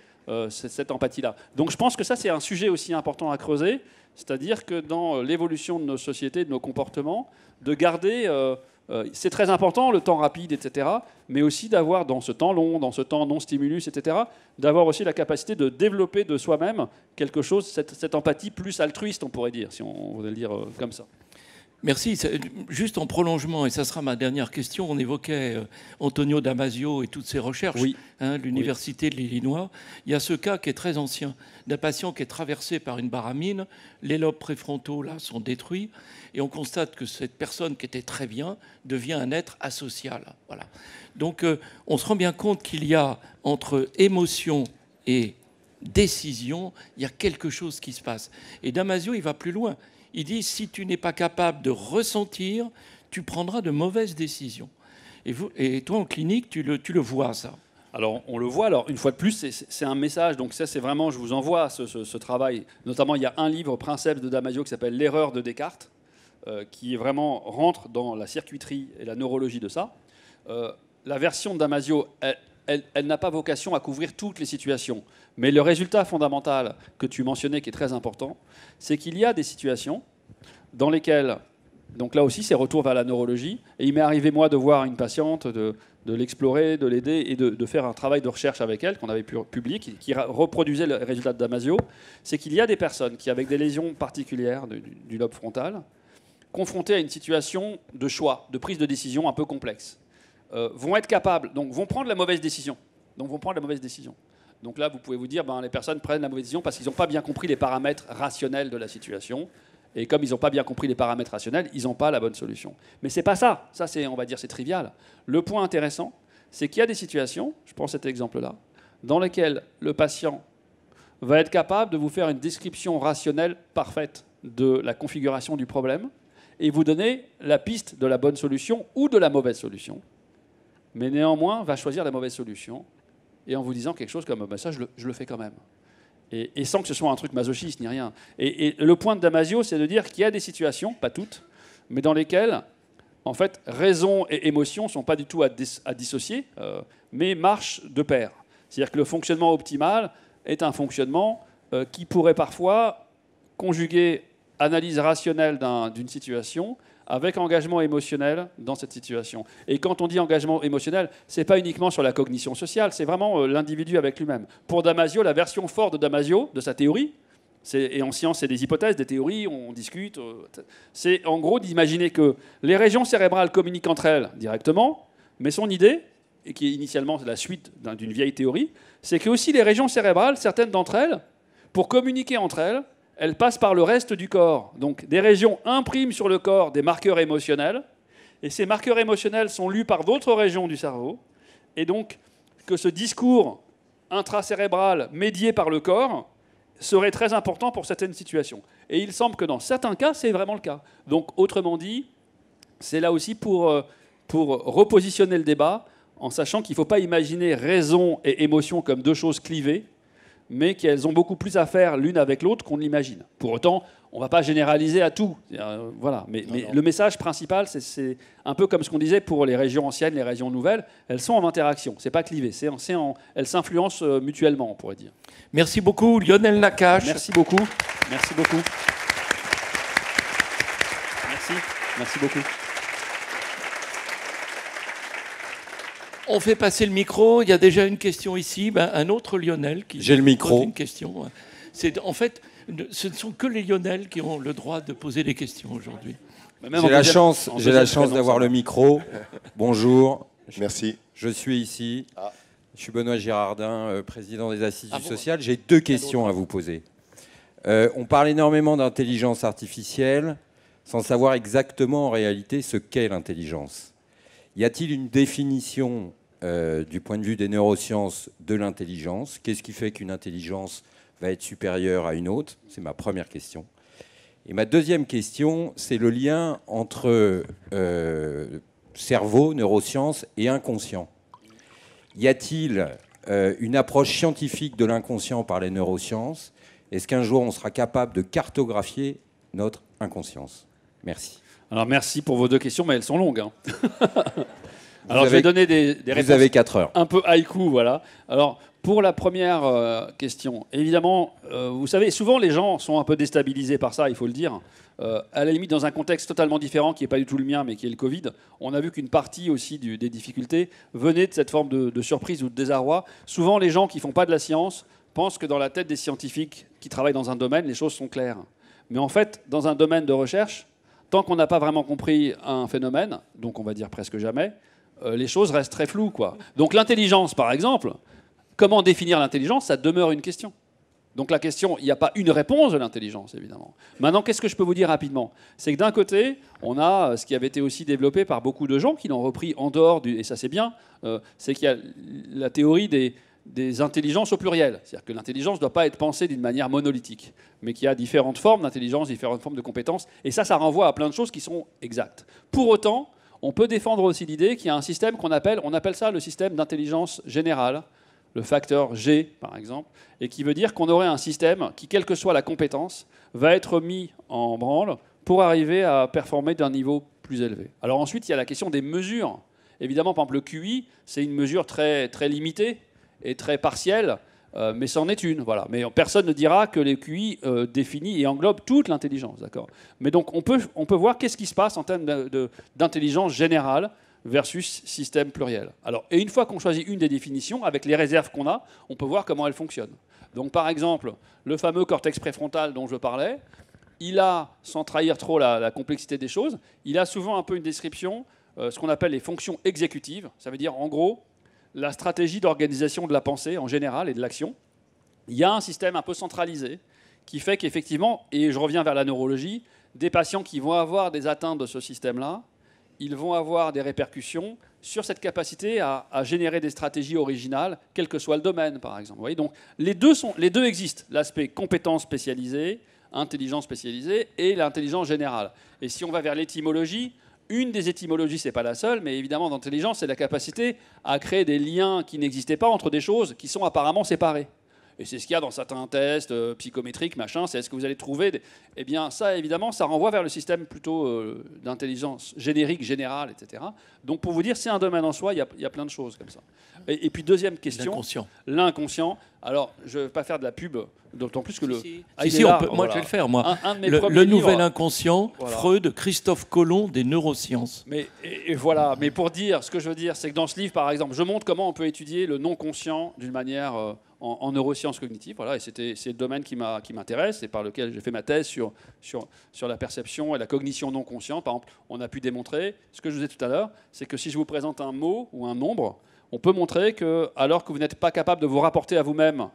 cette empathie-là. Donc, je pense que ça, c'est un sujet aussi important à creuser. C'est-à-dire que dans euh, l'évolution de nos sociétés, de nos comportements, de garder, euh, euh, c'est très important, le temps rapide, etc., mais aussi d'avoir dans ce temps long, dans ce temps non stimulus, etc., d'avoir aussi la capacité de développer de soi-même quelque chose, cette, empathie plus altruiste, on pourrait dire, si on voulait le dire comme ça. Merci. Juste en prolongement, et ça sera ma dernière question, on évoquait euh, Antonio Damasio et toutes ses recherches, hein, l'université de l'Illinois. Il y a ce cas qui est très ancien, d'un patient qui est traversé par une baramine, les lobes préfrontaux là sont détruits, et on constate que cette personne qui était très bien devient un être asocial. Voilà. Donc euh, on se rend bien compte qu'il y a entre émotion et décision, il y a quelque chose qui se passe. Et Damasio, il va plus loin il dit, si tu n'es pas capable de ressentir, tu prendras de mauvaises décisions. Et, et toi, en clinique, tu le, vois, ça. Alors on le voit, alors une fois de plus, c'est un message, donc ça c'est vraiment, je vous envoie ce, travail, notamment il y a un livre, principe de Damasio, qui s'appelle L'erreur de Descartes, euh, qui vraiment rentre dans la circuiterie et la neurologie de ça. Euh, la version de Damasio, elle n'a pas vocation à couvrir toutes les situations. Mais le résultat fondamental que tu mentionnais, qui est très important, c'est qu'il y a des situations dans lesquelles, donc là aussi, c'est retour vers la neurologie. Et il m'est arrivé, moi, de voir une patiente, de, l'explorer, de l'aider et de, faire un travail de recherche avec elle qu'on avait pu publier, qui, reproduisait le résultat de Damasio. C'est qu'il y a des personnes qui, avec des lésions particulières du, lobe frontal, confrontées à une situation de choix, de prise de décision un peu complexe, euh, vont être capables, donc vont prendre la mauvaise décision. Donc vont prendre la mauvaise décision. Donc là, vous pouvez vous dire, que ben, les personnes prennent la mauvaise décision parce qu'ils n'ont pas bien compris les paramètres rationnels de la situation. Et comme ils n'ont pas bien compris les paramètres rationnels, ils n'ont pas la bonne solution. Mais c'est pas ça. Ça, c'est, on va dire, c'est trivial. Le point intéressant, c'est qu'il y a des situations, je prends cet exemple-là, dans lesquelles le patient va être capable de vous faire une description rationnelle parfaite de la configuration du problème et vous donner la piste de la bonne solution ou de la mauvaise solution. Mais néanmoins, va choisir la mauvaise solution et en vous disant quelque chose comme bah, ça, je le, fais quand même. Et, sans que ce soit un truc masochiste ni rien. Et, le point de Damasio, c'est de dire qu'il y a des situations, pas toutes, mais dans lesquelles, en fait, raison et émotion ne sont pas du tout à, dissocier, euh, mais marchent de pair. C'est-à-dire que le fonctionnement optimal est un fonctionnement euh, qui pourrait parfois conjuguer analyse rationnelle d'une situation avec engagement émotionnel dans cette situation. Et quand on dit engagement émotionnel, c'est pas uniquement sur la cognition sociale, c'est vraiment euh, l'individu avec lui-même. Pour Damasio, la version forte de Damasio, de sa théorie, et en science, c'est des hypothèses, des théories, on discute. Euh, c'est en gros d'imaginer que les régions cérébrales communiquent entre elles directement, mais son idée, et qui est initialement la suite d'une vieille théorie, c'est que aussi les régions cérébrales, certaines d'entre elles, pour communiquer entre elles, elle passe par le reste du corps. Donc des régions impriment sur le corps des marqueurs émotionnels, et ces marqueurs émotionnels sont lus par d'autres régions du cerveau, et donc que ce discours intracérébral médié par le corps serait très important pour certaines situations. Et il semble que dans certains cas, c'est vraiment le cas. Donc autrement dit, c'est là aussi pour, euh, pour repositionner le débat en sachant qu'il ne faut pas imaginer raison et émotion comme deux choses clivées, mais qu'elles ont beaucoup plus à faire l'une avec l'autre qu'on l'imagine. Pour autant, on ne va pas généraliser à tout. Euh, voilà. Mais, le message principal, c'est un peu comme ce qu'on disait pour les régions anciennes, les régions nouvelles. Elles sont en interaction. C'est pas clivé. C'est elles s'influencent euh, mutuellement, on pourrait dire. Merci beaucoup, Lionel Lacache. — Merci beaucoup. Merci beaucoup. Merci. Merci beaucoup. On fait passer le micro. Il y a déjà une question ici. Ben, un autre Lionel qui. J'ai le micro. Une question. C'est en fait, ce ne sont que les Lionels qui ont le droit de poser des questions aujourd'hui. Bah, j'ai la, chance, j'ai la chance d'avoir le micro. Bonjour. (laughs) Merci. Je suis ici. Ah. Je suis Benoît Girardin, euh, président des Assises sociales. Ah Social. J'ai deux questions à vous poser. Euh, on parle énormément d'intelligence artificielle sans savoir exactement en réalité ce qu'est l'intelligence. Y a-t-il une définition euh, du point de vue des neurosciences de l'intelligence Qu'est-ce qui fait qu'une intelligence va être supérieure à une autre C'est ma première question. Et ma deuxième question, c'est le lien entre euh, cerveau, neurosciences et inconscient. Y a-t-il euh, une approche scientifique de l'inconscient par les neurosciences Est-ce qu'un jour on sera capable de cartographier notre inconscience Merci. Alors merci pour vos deux questions, mais elles sont longues. Hein. (laughs) (laughs) Alors je vais donner des, réponses. Vous avez 4 heures. Un peu haïku, voilà. Alors pour la première euh, question, évidemment, euh, vous savez, souvent les gens sont un peu déstabilisés par ça, il faut le dire. Euh, à la limite, dans un contexte totalement différent, qui n'est pas du tout le mien, mais qui est le Covid, on a vu qu'une partie aussi des difficultés venait de cette forme de, de, surprise ou de désarroi. Souvent, les gens qui font pas de la science pensent que dans la tête des scientifiques qui travaillent dans un domaine, les choses sont claires. Mais en fait, dans un domaine de recherche, Tant qu'on n'a pas vraiment compris un phénomène, donc on va dire presque jamais, euh, les choses restent très floues. Quoi. Donc l'intelligence, par exemple, comment définir l'intelligence Ça demeure une question. Donc la question, il n'y a pas une réponse de l'intelligence, évidemment. Maintenant, qu'est-ce que je peux vous dire rapidement C'est que d'un côté, on a euh, ce qui avait été aussi développé par beaucoup de gens qui l'ont repris en dehors du... Et ça c'est bien, euh, c'est qu'il y a la théorie des, des intelligences au pluriel. C'est-à-dire que l'intelligence ne doit pas être pensée d'une manière monolithique, mais qu'il y a différentes formes d'intelligence, différentes formes de compétences, et ça, ça renvoie à plein de choses qui sont exactes. Pour autant, on peut défendre aussi l'idée qu'il y a un système qu'on appelle, on appelle ça le système d'intelligence générale, le facteur G par exemple, et qui veut dire qu'on aurait un système qui, quelle que soit la compétence, va être mis en branle pour arriver à performer d'un niveau plus élevé. Alors ensuite, il y a la question des mesures. Évidemment, par exemple, le QI, c'est une mesure très, très limitée est très partielle, euh, mais c'en est une. Voilà. Mais personne ne dira que les QI définissent définit et englobe toute l'intelligence. D'accord mais donc on peut, on peut voir qu'est-ce qui se passe en termes d'intelligence générale versus système pluriel. Alors, et une fois qu'on choisit une des définitions, avec les réserves qu'on a, on peut voir comment elle fonctionne. Donc par exemple, le fameux cortex préfrontal dont je parlais, il a, sans trahir trop la, complexité des choses, il a souvent un peu une description, euh, ce qu'on appelle les fonctions exécutives. Ça veut dire en gros, la stratégie d'organisation de la pensée en général et de l'action, il y a un système un peu centralisé qui fait qu'effectivement, et je reviens vers la neurologie, des patients qui vont avoir des atteintes de ce système-là, ils vont avoir des répercussions sur cette capacité à, générer des stratégies originales, quel que soit le domaine, par exemple. Donc, les deux, les deux existent, l'aspect compétence spécialisée, intelligence spécialisée et l'intelligence générale. Et si on va vers l'étymologie, une des étymologies, c'est pas la seule, mais évidemment, d'intelligence, c'est la capacité à créer des liens qui n'existaient pas entre des choses qui sont apparemment séparées. Et c'est ce qu'il y a dans certains tests euh, psychométriques, machin, c'est est-ce que vous allez trouver... Eh bien, ça, évidemment, ça renvoie vers le système plutôt euh, d'intelligence générique, générale, etc. Donc, pour vous dire, c'est un domaine en soi, il y, y, a plein de choses comme ça. Et, et puis, deuxième question... L'inconscient. L'inconscient. Alors, je ne vais pas faire de la pub, d'autant plus que le. Si, ah, moi, je vais le faire, moi. le, nouvel inconscient, Freud, Christophe Colomb des neurosciences. Mais voilà. Mais pour dire, ce que je veux dire, c'est que dans ce livre, par exemple, je montre comment on peut étudier le non conscient d'une manière euh, en, neurosciences cognitives. Voilà, et c'était c'est le domaine qui m'intéresse et par lequel j'ai fait ma thèse sur, la perception et la cognition non consciente. Par exemple, on a pu démontrer ce que je vous disais tout à l'heure, c'est que si je vous présente un mot ou un nombre, on peut montrer que, alors que vous n'êtes pas capable de vous rapporter à vous-même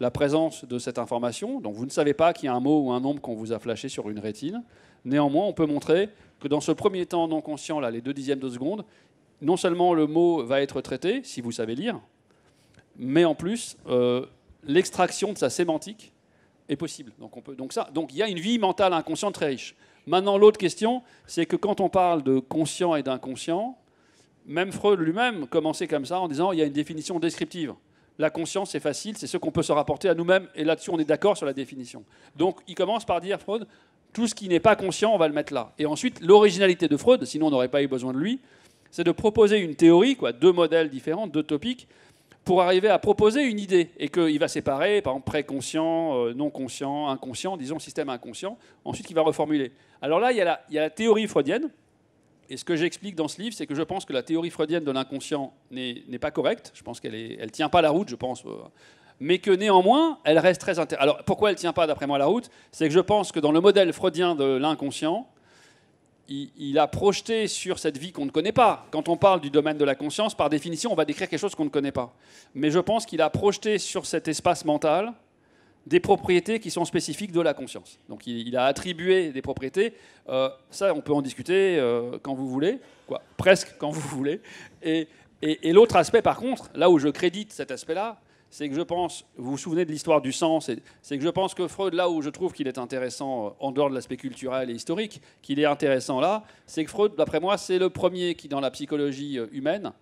la présence de cette information, donc vous ne savez pas qu'il y a un mot ou un nombre qu'on vous a flashé sur une rétine, néanmoins, on peut montrer que dans ce premier temps non conscient, là, les deux dixièmes de seconde, non seulement le mot va être traité, si vous savez lire, mais en plus, euh, l'extraction de sa sémantique est possible. Donc, on peut, donc, ça, donc il y a une vie mentale inconsciente très riche. Maintenant, l'autre question, c'est que quand on parle de conscient et d'inconscient, même Freud lui-même commençait comme ça en disant il y a une définition descriptive. La conscience, c'est facile, c'est ce qu'on peut se rapporter à nous-mêmes, et là-dessus, on est d'accord sur la définition. Donc, il commence par dire, Freud, tout ce qui n'est pas conscient, on va le mettre là. Et ensuite, l'originalité de Freud, sinon on n'aurait pas eu besoin de lui, c'est de proposer une théorie, quoi, deux modèles différents, deux topiques, pour arriver à proposer une idée, et qu'il va séparer, par exemple, préconscient, euh, non conscient, inconscient, disons système inconscient, ensuite il va reformuler. Alors là, il y a la théorie freudienne, et ce que j'explique dans ce livre, c'est que je pense que la théorie freudienne de l'inconscient n'est pas correcte. Je pense qu'elle ne tient pas la route, je pense. Euh. Mais que néanmoins, elle reste très intéressante. Alors pourquoi elle ne tient pas, d'après moi, la route C'est que je pense que dans le modèle freudien de l'inconscient, il, il, a projeté sur cette vie qu'on ne connaît pas. Quand on parle du domaine de la conscience, par définition, on va décrire quelque chose qu'on ne connaît pas. Mais je pense qu'il a projeté sur cet espace mental des propriétés qui sont spécifiques de la conscience. Donc il, a attribué des propriétés. Euh, ça, on peut en discuter euh, quand vous voulez, quoi, presque quand vous voulez. Et, et l'autre aspect, par contre, là où je crédite cet aspect-là, c'est que je pense, vous vous souvenez de l'histoire du sens, c'est que je pense que Freud, là où je trouve qu'il est intéressant, euh, en dehors de l'aspect culturel et historique, qu'il est intéressant là, c'est que Freud, d'après moi, c'est le premier qui, dans la psychologie humaine,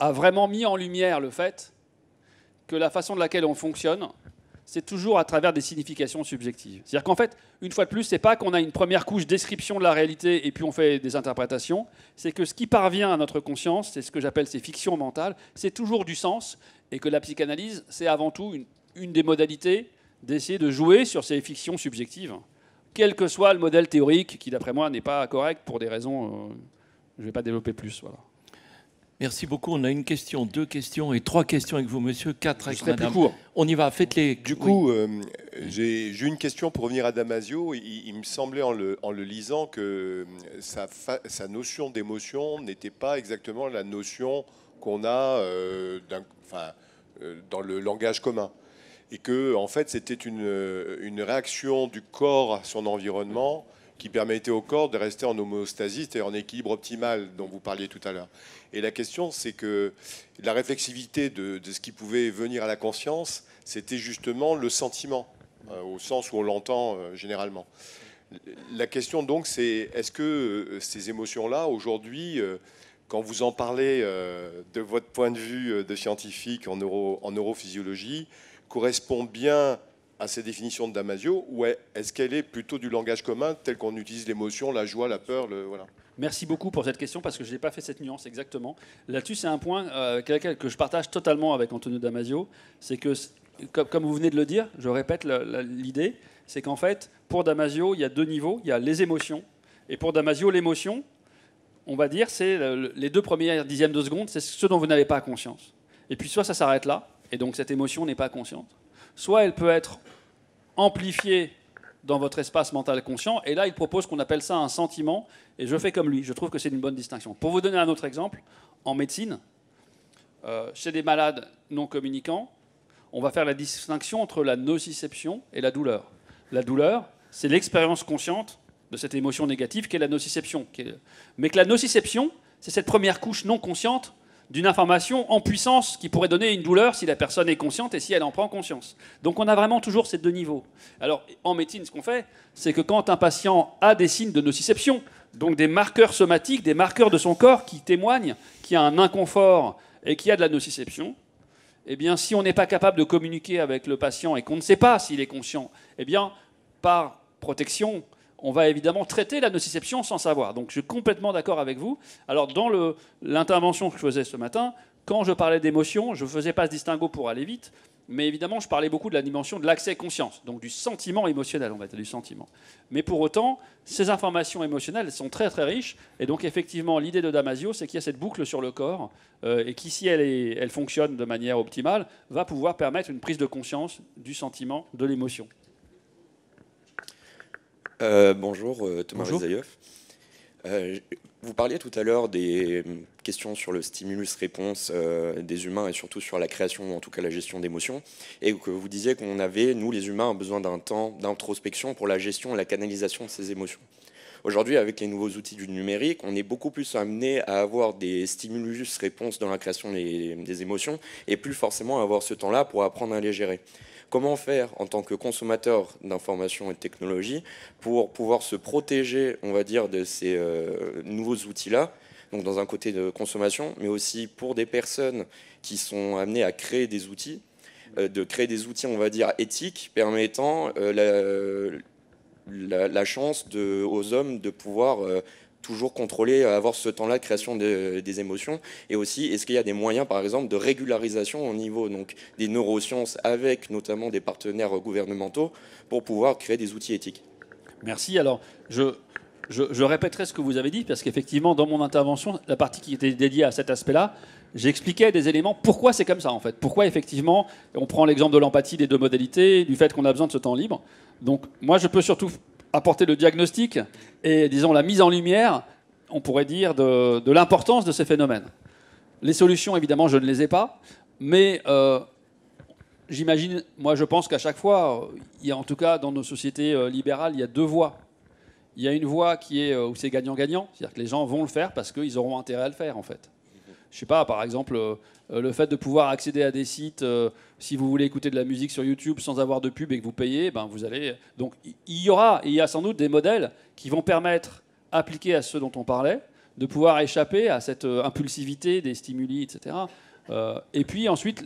a vraiment mis en lumière le fait que la façon de laquelle on fonctionne c'est toujours à travers des significations subjectives. C'est-à-dire qu'en fait, une fois de plus, c'est pas qu'on a une première couche description de la réalité et puis on fait des interprétations, c'est que ce qui parvient à notre conscience, c'est ce que j'appelle ces fictions mentales, c'est toujours du sens et que la psychanalyse, c'est avant tout une, des modalités d'essayer de jouer sur ces fictions subjectives, quel que soit le modèle théorique qui, d'après moi, n'est pas correct pour des raisons... Euh, je ne vais pas développer plus. Voilà. Merci beaucoup. On a une question, deux questions et trois questions avec vous, monsieur, quatre avec madame. Plus court. On y va, faites-les. Du coup, euh, j'ai une question pour revenir à Damasio. Il, me semblait en le, lisant que euh, sa, notion d'émotion n'était pas exactement la notion qu'on a euh, dans le langage commun. Et que, en fait, c'était une, réaction du corps à son environnement qui permettait au corps de rester en homéostasie, et en équilibre optimal dont vous parliez tout à l'heure. Et la question, c'est que la réflexivité de, ce qui pouvait venir à la conscience, c'était justement le sentiment, euh, au sens où on l'entend euh, généralement. La question donc, c'est est-ce que euh, ces émotions-là, aujourd'hui, quand vous en parlez de votre point de vue de scientifique en, en neurophysiologie, correspondent bien à ces définitions de Damasio ou est-ce qu'elle est plutôt du langage commun tel qu'on utilise l'émotion, la joie, la peur le, voilà. Merci beaucoup pour cette question parce que je n'ai pas fait cette nuance exactement. Là-dessus, c'est un point euh, que je partage totalement avec Antonio Damasio. C'est que, comme vous venez de le dire, je répète l'idée, c'est qu'en fait, pour Damasio, il y a deux niveaux. Il y a les émotions. Et pour Damasio, l'émotion, on va dire, c'est les deux premières dixièmes de seconde, c'est ce dont vous n'avez pas conscience. Et puis soit ça s'arrête là, et donc cette émotion n'est pas consciente, soit elle peut être amplifié dans votre espace mental conscient. Et là, il propose qu'on appelle ça un sentiment. Et je fais comme lui. Je trouve que c'est une bonne distinction. Pour vous donner un autre exemple, en médecine, euh, chez des malades non communicants, on va faire la distinction entre la nociception et la douleur. La douleur, c'est l'expérience consciente de cette émotion négative qu'est la nociception. Mais que la nociception, c'est cette première couche non consciente d'une information en puissance qui pourrait donner une douleur si la personne est consciente et si elle en prend conscience. Donc on a vraiment toujours ces deux niveaux. Alors en médecine, ce qu'on fait, c'est que quand un patient a des signes de nociception, donc des marqueurs somatiques, des marqueurs de son corps qui témoignent qu'il y a un inconfort et qu'il y a de la nociception, eh bien si on n'est pas capable de communiquer avec le patient et qu'on ne sait pas s'il est conscient, eh bien par protection, on va évidemment traiter la nociception sans savoir. Donc je suis complètement d'accord avec vous. Alors dans l'intervention que je faisais ce matin, quand je parlais d'émotion, je ne faisais pas ce distinguo pour aller vite, mais évidemment je parlais beaucoup de la dimension de l'accès conscience, donc du sentiment émotionnel, on va du sentiment. Mais pour autant, ces informations émotionnelles sont très très riches, et donc effectivement l'idée de Damasio, c'est qu'il y a cette boucle sur le corps, euh, et qui elle, elle fonctionne de manière optimale, va pouvoir permettre une prise de conscience du sentiment, de l'émotion. Euh, bonjour euh, Thomas bonjour. Euh, vous parliez tout à l'heure des hum, questions sur le stimulus-réponse des humains et surtout sur la création ou en tout cas la gestion d'émotions et que vous disiez qu'on avait, nous les humains, besoin d'un temps d'introspection pour la gestion et la canalisation de ces émotions. Aujourd'hui, avec les nouveaux outils du numérique, on est beaucoup plus amené à avoir des stimulus-réponses dans la création des émotions et plus forcément à avoir ce temps-là pour apprendre à les gérer. Comment faire en tant que consommateur d'informations et de technologies pour pouvoir se protéger, on va dire, de ces euh, nouveaux outils-là donc dans un côté de consommation, mais aussi pour des personnes qui sont amenées à créer des outils, euh, de créer des outils, on va dire, éthiques, permettant euh, la, chance aux hommes de pouvoir toujours contrôler, euh, avoir ce temps-là de création des émotions Et aussi, est-ce qu'il y a des moyens, par exemple, de régularisation au niveau donc, des neurosciences avec notamment des partenaires gouvernementaux pour pouvoir créer des outils éthiques Merci. Alors, je, je, je, répéterai ce que vous avez dit, parce qu'effectivement, dans mon intervention, la partie qui était dédiée à cet aspect-là, j'expliquais des éléments pourquoi c'est comme ça, en fait. Pourquoi, effectivement, on prend l'exemple de l'empathie des deux modalités, du fait qu'on a besoin de ce temps libre. Donc, moi, je peux surtout apporter le diagnostic et, disons, la mise en lumière, on pourrait dire, de, l'importance de ces phénomènes. Les solutions, évidemment, je ne les ai pas, mais euh, j'imagine, moi je pense qu'à chaque fois, il y a en tout cas dans nos sociétés euh, libérales, il y a deux voies. Il y a une voie qui est euh, où c'est gagnant-gagnant, c'est-à-dire que les gens vont le faire parce qu'ils auront intérêt à le faire en fait je sais pas, par exemple, euh, le fait de pouvoir accéder à des sites, euh, si vous voulez écouter de la musique sur YouTube sans avoir de pub et que vous payez, ben vous allez. Donc il y, aura, il y a sans doute des modèles qui vont permettre, appliqués à ceux dont on parlait, de pouvoir échapper à cette euh, impulsivité des stimuli, etc. et puis ensuite,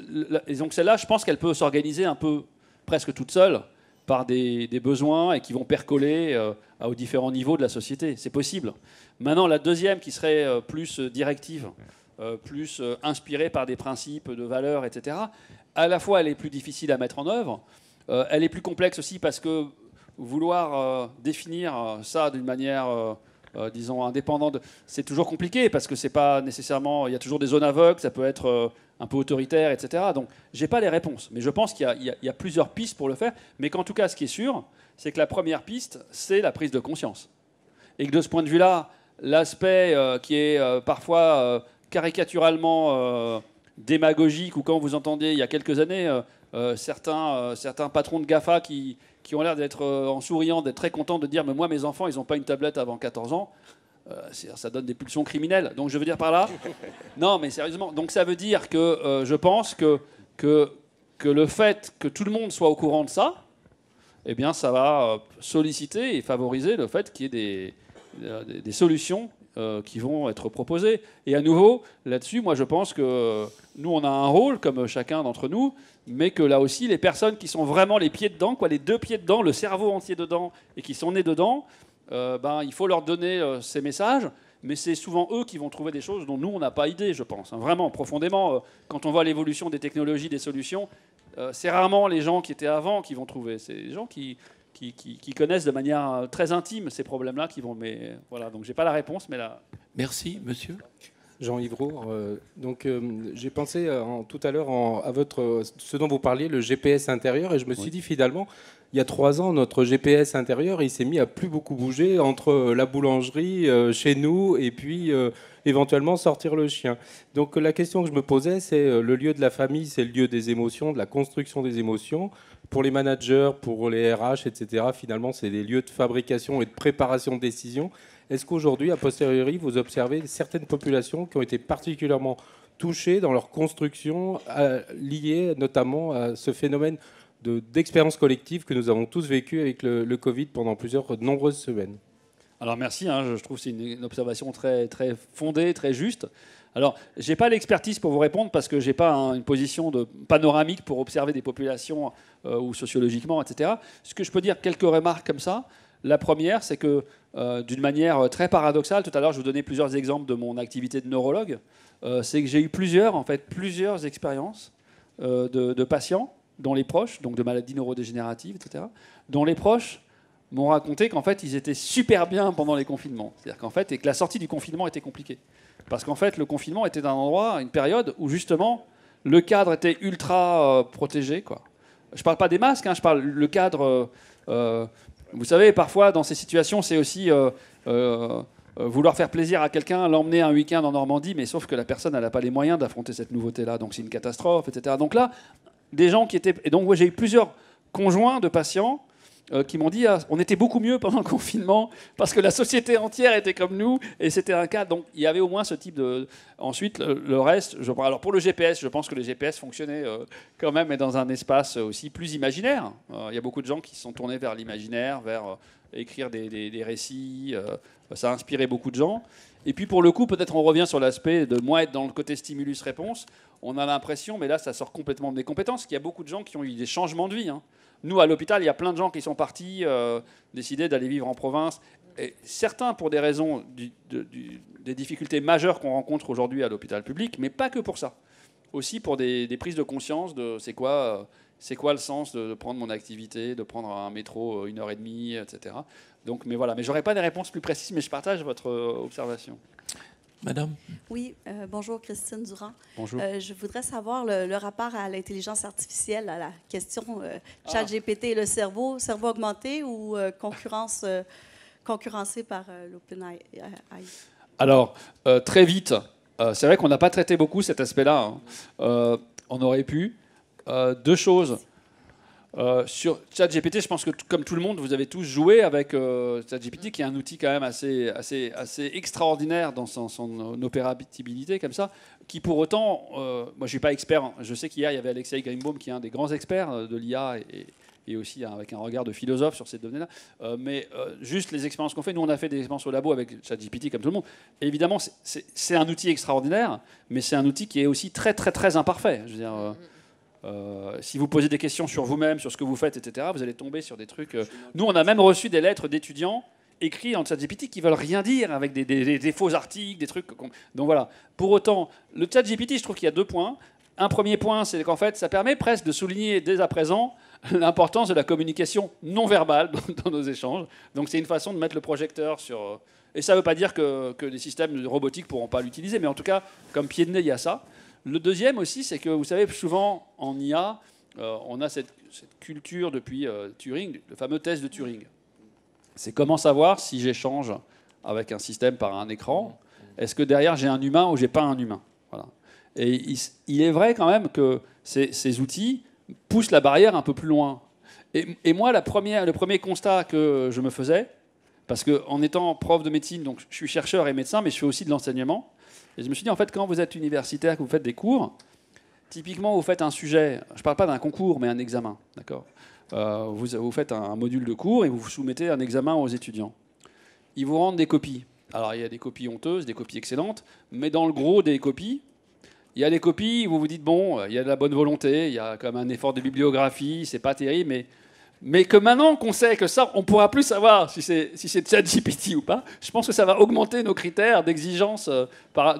donc celle-là, je pense qu'elle peut s'organiser un peu presque toute seule par des, des besoins et qui vont percoler aux différents niveaux de la société. C'est possible. Maintenant, la deuxième qui serait plus directive. Euh, plus euh, inspirée par des principes de valeur, etc. À la fois, elle est plus difficile à mettre en œuvre. Euh, elle est plus complexe aussi parce que vouloir définir ça d'une manière disons indépendante, c'est toujours compliqué parce que c'est pas nécessairement. Il y a toujours des zones aveugles, ça peut être un peu autoritaire, etc. Donc, j'ai pas les réponses, mais je pense qu'il y, a plusieurs pistes pour le faire. Mais qu'en tout cas, ce qui est sûr, c'est que la première piste, c'est la prise de conscience, et que de ce point de vue-là, l'aspect qui est parfois caricaturalement euh, démagogique ou quand vous entendez il y a quelques années euh, euh, certains, certains patrons de GAFA qui, ont l'air d'être en souriant, d'être très contents de dire Mais moi, mes enfants, ils n'ont pas une tablette avant 14 ans. ça donne des pulsions criminelles. Donc je veux dire par là. (laughs) non, mais sérieusement. Donc ça veut dire que je pense que, que, que le fait que tout le monde soit au courant de ça, eh bien, ça va solliciter et favoriser le fait qu'il y ait des, des solutions euh, qui vont être proposés. Et à nouveau, là-dessus, moi je pense que nous, on a un rôle, comme chacun d'entre nous, mais que là aussi, les personnes qui sont vraiment les pieds dedans, quoi, les deux pieds dedans, le cerveau entier dedans, et qui sont nés dedans, euh, ben, il faut leur donner euh, ces messages. Mais c'est souvent eux qui vont trouver des choses dont nous, on n'a pas idée, je pense. Hein, vraiment, profondément, quand on voit l'évolution des technologies, des solutions, c'est rarement les gens qui étaient avant qui vont trouver. C'est les gens qui, qui, connaissent de manière euh, très intime ces problèmes-là, qui vont. Mais voilà, donc j'ai pas la réponse, mais là. Merci, monsieur. Jean-Yves euh, donc euh, j'ai pensé tout à l'heure à votre, ce dont vous parliez, le GPS intérieur, et je me suis dit finalement, il y a trois ans, notre GPS intérieur, il s'est mis à plus beaucoup bouger entre euh, la boulangerie, euh, chez nous, et puis euh, éventuellement sortir le chien. Donc la question que je me posais, c'est le lieu de la famille, c'est le lieu des émotions, de la construction des émotions. Pour les managers, pour les RH, etc., finalement, c'est des lieux de fabrication et de préparation de décisions. Est-ce qu'aujourd'hui, a posteriori, vous observez certaines populations qui ont été particulièrement touchées dans leur construction, liées notamment à ce phénomène d'expériences collectives que nous avons tous vécues avec le, Covid pendant plusieurs nombreuses semaines. Alors merci, hein. je trouve que c'est une, observation très, très fondée, très juste. Alors, je n'ai pas l'expertise pour vous répondre parce que je n'ai pas hein, une position de panoramique pour observer des populations euh, ou sociologiquement, etc. Ce que je peux dire, quelques remarques comme ça. La première, c'est que euh, d'une manière très paradoxale, tout à l'heure je vous donnais plusieurs exemples de mon activité de neurologue, euh, c'est que j'ai eu plusieurs, en fait, plusieurs expériences de, de patients dont les proches, donc de maladies neurodégénératives, etc., dont les proches m'ont raconté qu'en fait, ils étaient super bien pendant les confinements. C'est-à-dire qu'en fait, et que la sortie du confinement était compliquée. Parce qu'en fait, le confinement était un endroit, une période où justement, le cadre était ultra euh, protégé. Quoi. Je parle pas des masques, hein, je parle le cadre. Euh, euh, vous savez, parfois, dans ces situations, c'est aussi. vouloir faire plaisir à quelqu'un, l'emmener un week-end en Normandie, mais sauf que la personne, elle n'a pas les moyens d'affronter cette nouveauté-là, donc c'est une catastrophe, etc. Donc là, des gens qui étaient. Et donc, moi j'ai eu plusieurs conjoints de patients euh, qui m'ont dit ah, on était beaucoup mieux pendant le (laughs) confinement parce que la société entière était comme nous et c'était un cas. Donc il y avait au moins ce type de. Ensuite, le, reste, je... alors pour le GPS, je pense que le GPS fonctionnait euh, quand même, mais dans un espace aussi plus imaginaire. Euh, il y a beaucoup de gens qui se sont tournés vers l'imaginaire, vers écrire des, des récits. ça a inspiré beaucoup de gens. Et puis pour le coup, peut-être on revient sur l'aspect de moi être dans le côté stimulus-réponse. On a l'impression, mais là ça sort complètement de mes compétences, qu'il y a beaucoup de gens qui ont eu des changements de vie. Hein. Nous, à l'hôpital, il y a plein de gens qui sont partis, euh, décider d'aller vivre en province. Et certains pour des raisons des difficultés majeures qu'on rencontre aujourd'hui à l'hôpital public, mais pas que pour ça. Aussi pour des, prises de conscience de c'est quoi euh, c'est quoi le sens de, prendre mon activité, de prendre un métro euh, une heure et demie, etc. Donc, mais voilà, mais j'aurais pas des réponses plus précises, mais je partage votre euh, observation. Madame Oui, euh, bonjour Christine Durand. Bonjour. je voudrais savoir le, rapport à l'intelligence artificielle, à la question ChatGPT, ah. chat GPT et le cerveau, cerveau augmenté ou concurrence, concurrencé par l'OpenAI Alors, très vite, c'est vrai qu'on n'a pas traité beaucoup cet aspect-là. Hein. on aurait pu, euh, deux choses. Euh, sur ChatGPT, je pense que comme tout le monde, vous avez tous joué avec euh, ChatGPT, qui est un outil quand même assez, assez, assez extraordinaire dans son, son opérabilité, comme ça, qui pour autant, euh, moi je ne suis pas expert, hein. je sais qu'hier il y avait Alexei Grimbaum qui est un des grands experts de l'IA et, aussi hein, avec un regard de philosophe sur ces données-là, mais juste les expériences qu'on fait, nous on a fait des expériences au labo avec ChatGPT comme tout le monde, évidemment c'est un outil extraordinaire, mais c'est un outil qui est aussi très très très imparfait. Je veux dire, euh, si vous posez des questions sur vous-même, sur ce que vous faites, etc., vous allez tomber sur des trucs. Euh, nous, on a même reçu des lettres d'étudiants écrits en ChatGPT qui veulent rien dire avec des, faux articles, des trucs. Donc voilà. Pour autant, le ChatGPT, je trouve qu'il y a deux points. Un premier point, c'est qu'en fait, ça permet presque de souligner dès à présent (laughs) l'importance de la communication non verbale dans, nos échanges. Donc c'est une façon de mettre le projecteur sur. Euh, et ça ne veut pas dire que, que les systèmes robotiques ne pourront pas l'utiliser, mais en tout cas, comme pied de nez, il y a ça. Le deuxième aussi, c'est que vous savez, souvent en IA, euh, on a cette, culture depuis euh, Turing, le fameux test de Turing. C'est comment savoir si j'échange avec un système par un écran, est-ce que derrière j'ai un humain ou j'ai pas un humain Et il, est vrai quand même que ces, outils poussent la barrière un peu plus loin. Et, moi, le premier constat que je me faisais, parce qu'en étant prof de médecine, donc je suis chercheur et médecin, mais je fais aussi de l'enseignement, et je me suis dit, en fait, quand vous êtes universitaire, que vous faites des cours, typiquement, vous faites un sujet, je ne parle pas d'un concours, mais un examen, d'accord euh, vous, vous, faites un, module de cours et vous soumettez un examen aux étudiants. Ils vous rendent des copies. Alors, il y a des copies honteuses, des copies excellentes, mais dans le gros des copies, il y a des copies où vous vous dites, bon, euh, il y a de la bonne volonté, il y a comme un effort de bibliographie, c'est pas terrible, mais mais que maintenant qu'on sait que ça, on pourra plus savoir si c'est si c'est ChatGPT ou pas. Je pense que ça va augmenter nos critères d'exigence. Euh,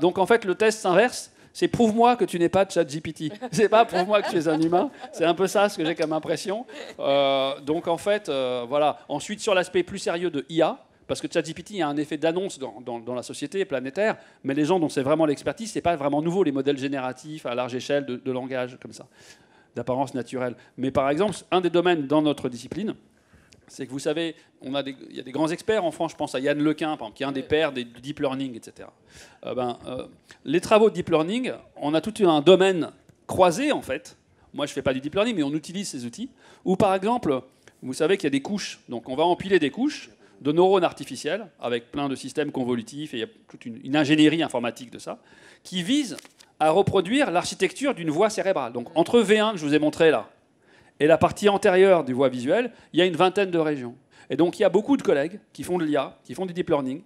donc en fait, le test s'inverse. C'est prouve-moi que tu n'es pas ChatGPT. (laughs) C'est pas prouve-moi que tu es un humain. C'est un peu ça ce que j'ai comme impression. Euh, donc en fait, euh, voilà. Ensuite, sur l'aspect plus sérieux de IA, parce que ChatGPT a un effet d'annonce dans, la société planétaire, mais les gens dont c'est vraiment l'expertise, c'est pas vraiment nouveau les modèles génératifs à large échelle de langage comme ça d'apparence naturelle. Mais par exemple, un des domaines dans notre discipline, c'est que vous savez, on a des, il y a des grands experts en France, je pense à Yann Lequin, qui est un des pères des, du deep learning, etc. Euh, ben, euh, les travaux de deep learning, on a tout un domaine croisé, en fait. Moi, je ne fais pas du deep learning, mais on utilise ces outils. Ou par exemple, vous savez qu'il y a des couches. Donc, on va empiler des couches de neurones artificiels, avec plein de systèmes convolutifs, et il y a toute une, une ingénierie informatique de ça, qui vise à reproduire l'architecture d'une voie cérébrale. Donc entre V1 que je vous ai montré là et la partie antérieure du voie visuelle, il y a une vingtaine de régions. Et donc il y a beaucoup de collègues qui font de l'IA, qui font du deep learning.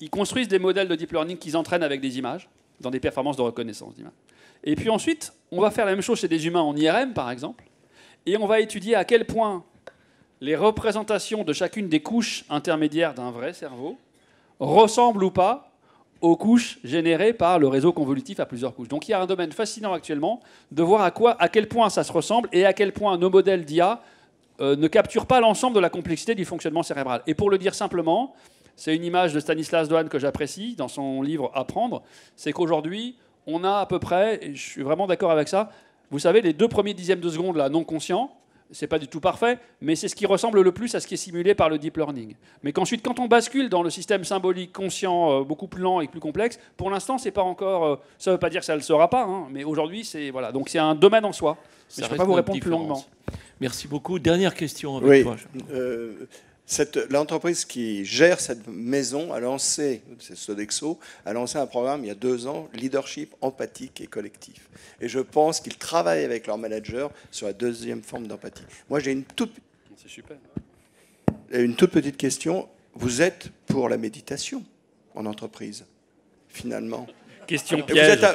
Ils construisent des modèles de deep learning qu'ils entraînent avec des images, dans des performances de reconnaissance d'images. Et puis ensuite, on va faire la même chose chez des humains en IRM par exemple, et on va étudier à quel point les représentations de chacune des couches intermédiaires d'un vrai cerveau ressemblent ou pas aux couches générées par le réseau convolutif à plusieurs couches. Donc il y a un domaine fascinant actuellement de voir à, quoi, à quel point ça se ressemble et à quel point nos modèles d'IA euh, ne capturent pas l'ensemble de la complexité du fonctionnement cérébral. Et pour le dire simplement, c'est une image de Stanislas Doane que j'apprécie dans son livre Apprendre, c'est qu'aujourd'hui, on a à peu près, et je suis vraiment d'accord avec ça, vous savez, les deux premiers dixièmes de seconde là, non conscients, c'est pas du tout parfait, mais c'est ce qui ressemble le plus à ce qui est simulé par le deep learning. Mais qu'ensuite, quand on bascule dans le système symbolique conscient, euh, beaucoup plus lent et plus complexe, pour l'instant, c'est pas encore. Euh, ça veut pas dire que ça le sera pas, hein, mais aujourd'hui, c'est voilà. Donc c'est un domaine en soi. je ne peux pas vous répondre plus longuement. Merci beaucoup. Dernière question avec oui, l'entreprise qui gère cette maison a lancé, c'est Sodexo, a lancé un programme il y a deux ans, leadership empathique et collectif. Et je pense qu'ils travaillent avec leur manager sur la deuxième forme d'empathie. Moi, j'ai une toute, une toute petite question. Vous êtes pour la méditation en entreprise, finalement Question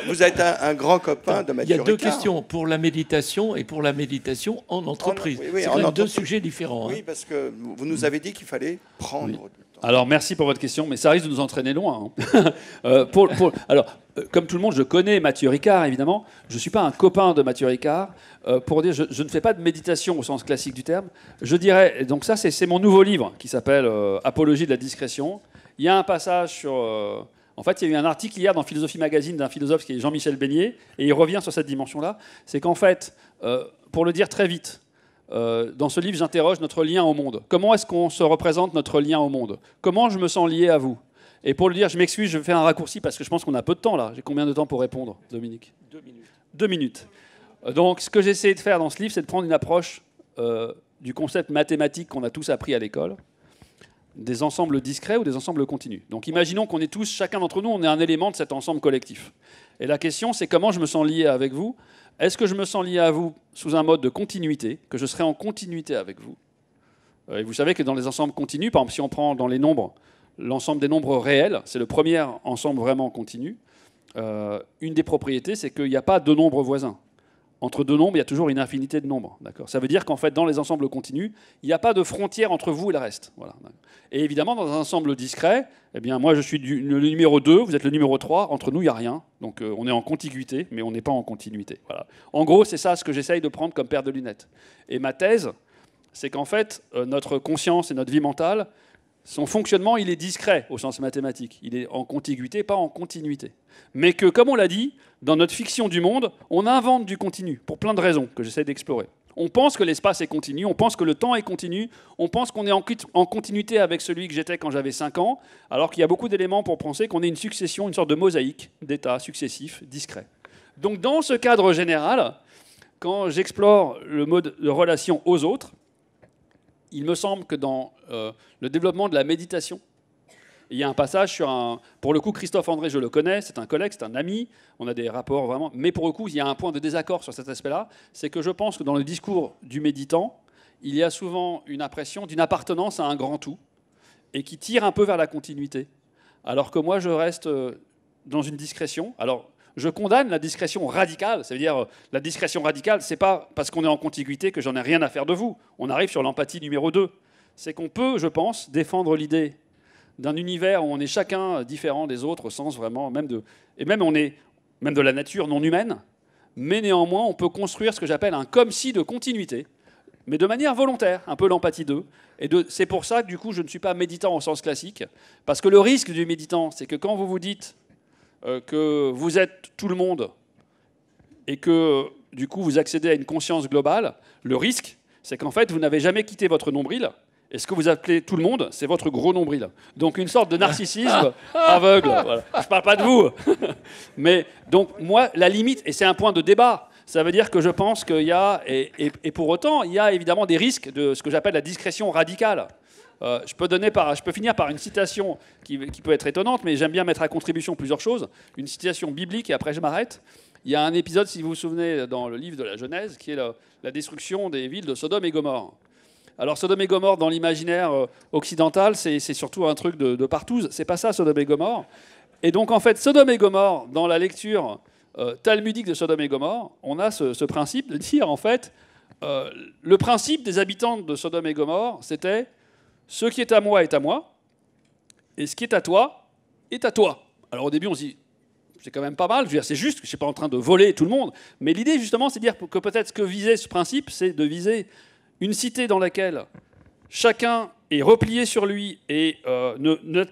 Vous êtes, un, grand copain de Mathieu Ricard. Il y a deux questions, pour la méditation et pour la méditation en entreprise. oui, c'est deux sujets différents. Hein. Oui, parce que vous nous avez dit qu'il fallait prendre Alors, merci pour votre question, mais ça risque de nous entraîner loin. Hein. (laughs) Euh, pour, alors, euh, comme tout le monde, je connais Mathieu Ricard, évidemment. Je ne suis pas un copain de Mathieu Ricard. Euh, pour dire, je, ne fais pas de méditation au sens classique du terme. Je dirais, donc ça, c'est mon nouveau livre qui s'appelle Apologie de la discrétion. Il y a un passage sur en fait, il y a eu un article hier dans Philosophie Magazine d'un philosophe qui est Jean-Michel Beignet, et il revient sur cette dimension-là. C'est qu'en fait, euh, pour le dire très vite, euh, dans ce livre, j'interroge notre lien au monde. Comment est-ce qu'on se représente notre lien au monde Comment je me sens lié à vous Et pour le dire, je m'excuse, je fais un raccourci parce que je pense qu'on a peu de temps là. J'ai combien de temps pour répondre, Dominique Deux minutes. Deux minutes. Euh, donc, ce que j'ai essayé de faire dans ce livre, c'est de prendre une approche du concept mathématique qu'on a tous appris à l'école, des ensembles discrets ou des ensembles continus. Donc imaginons qu'on est tous, chacun d'entre nous, on est un élément de cet ensemble collectif. Et la question, c'est comment je me sens lié avec vous Est-ce que je me sens lié à vous sous un mode de continuité, que je serai en continuité avec vous euh, Et vous savez que dans les ensembles continus, par exemple, si on prend dans les nombres, l'ensemble des nombres réels, c'est le premier ensemble vraiment continu, euh, une des propriétés, c'est qu'il n'y a pas de nombres voisins entre deux nombres, il y a toujours une infinité de nombres. D'accord Ça veut dire qu'en fait, dans les ensembles continus, il n'y a pas de frontière entre vous et le reste. Voilà. Et évidemment, dans un ensemble discret, eh bien, moi, je suis le numéro 2, vous êtes le numéro 3, entre nous, il n'y a rien. Donc, euh, on est en contiguïté, mais on n'est pas en continuité. Voilà. En gros, c'est ça ce que j'essaye de prendre comme paire de lunettes. Et ma thèse, c'est qu'en fait, euh, notre conscience et notre vie mentale, son fonctionnement, il est discret au sens mathématique. Il est en contiguïté, pas en continuité. Mais que, comme on l'a dit, dans notre fiction du monde, on invente du continu, pour plein de raisons que j'essaie d'explorer. On pense que l'espace est continu, on pense que le temps est continu, on pense qu'on est en continuité avec celui que j'étais quand j'avais 5 ans, alors qu'il y a beaucoup d'éléments pour penser qu'on est une succession, une sorte de mosaïque d'états successifs, discrets. Donc dans ce cadre général, quand j'explore le mode de relation aux autres, il me semble que dans euh, le développement de la méditation, il y a un passage sur un. Pour le coup, Christophe André, je le connais, c'est un collègue, c'est un ami, on a des rapports vraiment. Mais pour le coup, il y a un point de désaccord sur cet aspect-là, c'est que je pense que dans le discours du méditant, il y a souvent une impression d'une appartenance à un grand tout et qui tire un peu vers la continuité. Alors que moi, je reste euh, dans une discrétion. Alors, je condamne la discrétion radicale. cest à dire euh, la discrétion radicale, c'est pas parce qu'on est en contiguïté que j'en ai rien à faire de vous. On arrive sur l'empathie numéro 2. C'est qu'on peut, je pense, défendre l'idée d'un univers où on est chacun différent des autres au sens vraiment même de et même on est même de la nature non humaine, mais néanmoins on peut construire ce que j'appelle un comme si de continuité, mais de manière volontaire, un peu l'empathie d'eux. Et de, c'est pour ça que du coup je ne suis pas méditant au sens classique, parce que le risque du méditant, c'est que quand vous vous dites euh, que vous êtes tout le monde et que du coup vous accédez à une conscience globale, le risque, c'est qu'en fait vous n'avez jamais quitté votre nombril et ce que vous appelez tout le monde, c'est votre gros nombril. Donc une sorte de narcissisme (laughs) aveugle. Je ne parle pas de vous. (laughs) Mais donc moi, la limite, et c'est un point de débat, ça veut dire que je pense qu'il y a, et, et, pour autant, il y a évidemment des risques de ce que j'appelle la discrétion radicale. Euh, je, peux donner par, je peux finir par une citation qui, peut être étonnante, mais j'aime bien mettre à contribution plusieurs choses. Une citation biblique, et après je m'arrête. Il y a un épisode, si vous vous souvenez, dans le livre de la Genèse, qui est la, la destruction des villes de Sodome et Gomorre. Alors Sodome et Gomorre dans l'imaginaire euh, occidental, c'est surtout un truc de, de partouze. C'est pas ça Sodome et Gomorre. Et donc en fait, Sodome et Gomorre, dans la lecture euh, talmudique de Sodome et Gomorre, on a ce, principe de dire en fait, euh, le principe des habitants de Sodome et Gomorre, c'était ce qui est à moi est à moi, et ce qui est à toi est à toi. Alors au début, on se dit c'est quand même pas mal. C'est juste je ne suis pas en train de voler tout le monde. Mais l'idée, justement, c'est de dire que peut-être ce que visait ce principe, c'est de viser une cité dans laquelle chacun est replié sur lui et euh,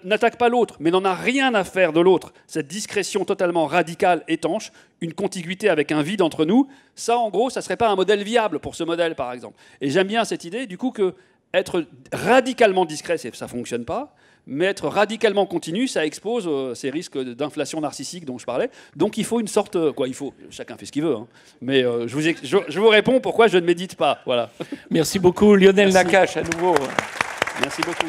n'attaque pas l'autre, mais n'en a rien à faire de l'autre, cette discrétion totalement radicale, étanche, une contiguïté avec un vide entre nous, ça en gros, ça ne serait pas un modèle viable pour ce modèle, par exemple. Et j'aime bien cette idée, du coup, que être radicalement discret, ça ne fonctionne pas mais être radicalement continu, ça expose euh, ces risques d'inflation narcissique dont je parlais. Donc il faut une sorte, euh, quoi, il faut. Chacun fait ce qu'il veut, hein. mais euh, je, vous, je, vous réponds pourquoi je ne médite pas. Voilà. Merci beaucoup Lionel Merci. à nouveau. Merci beaucoup.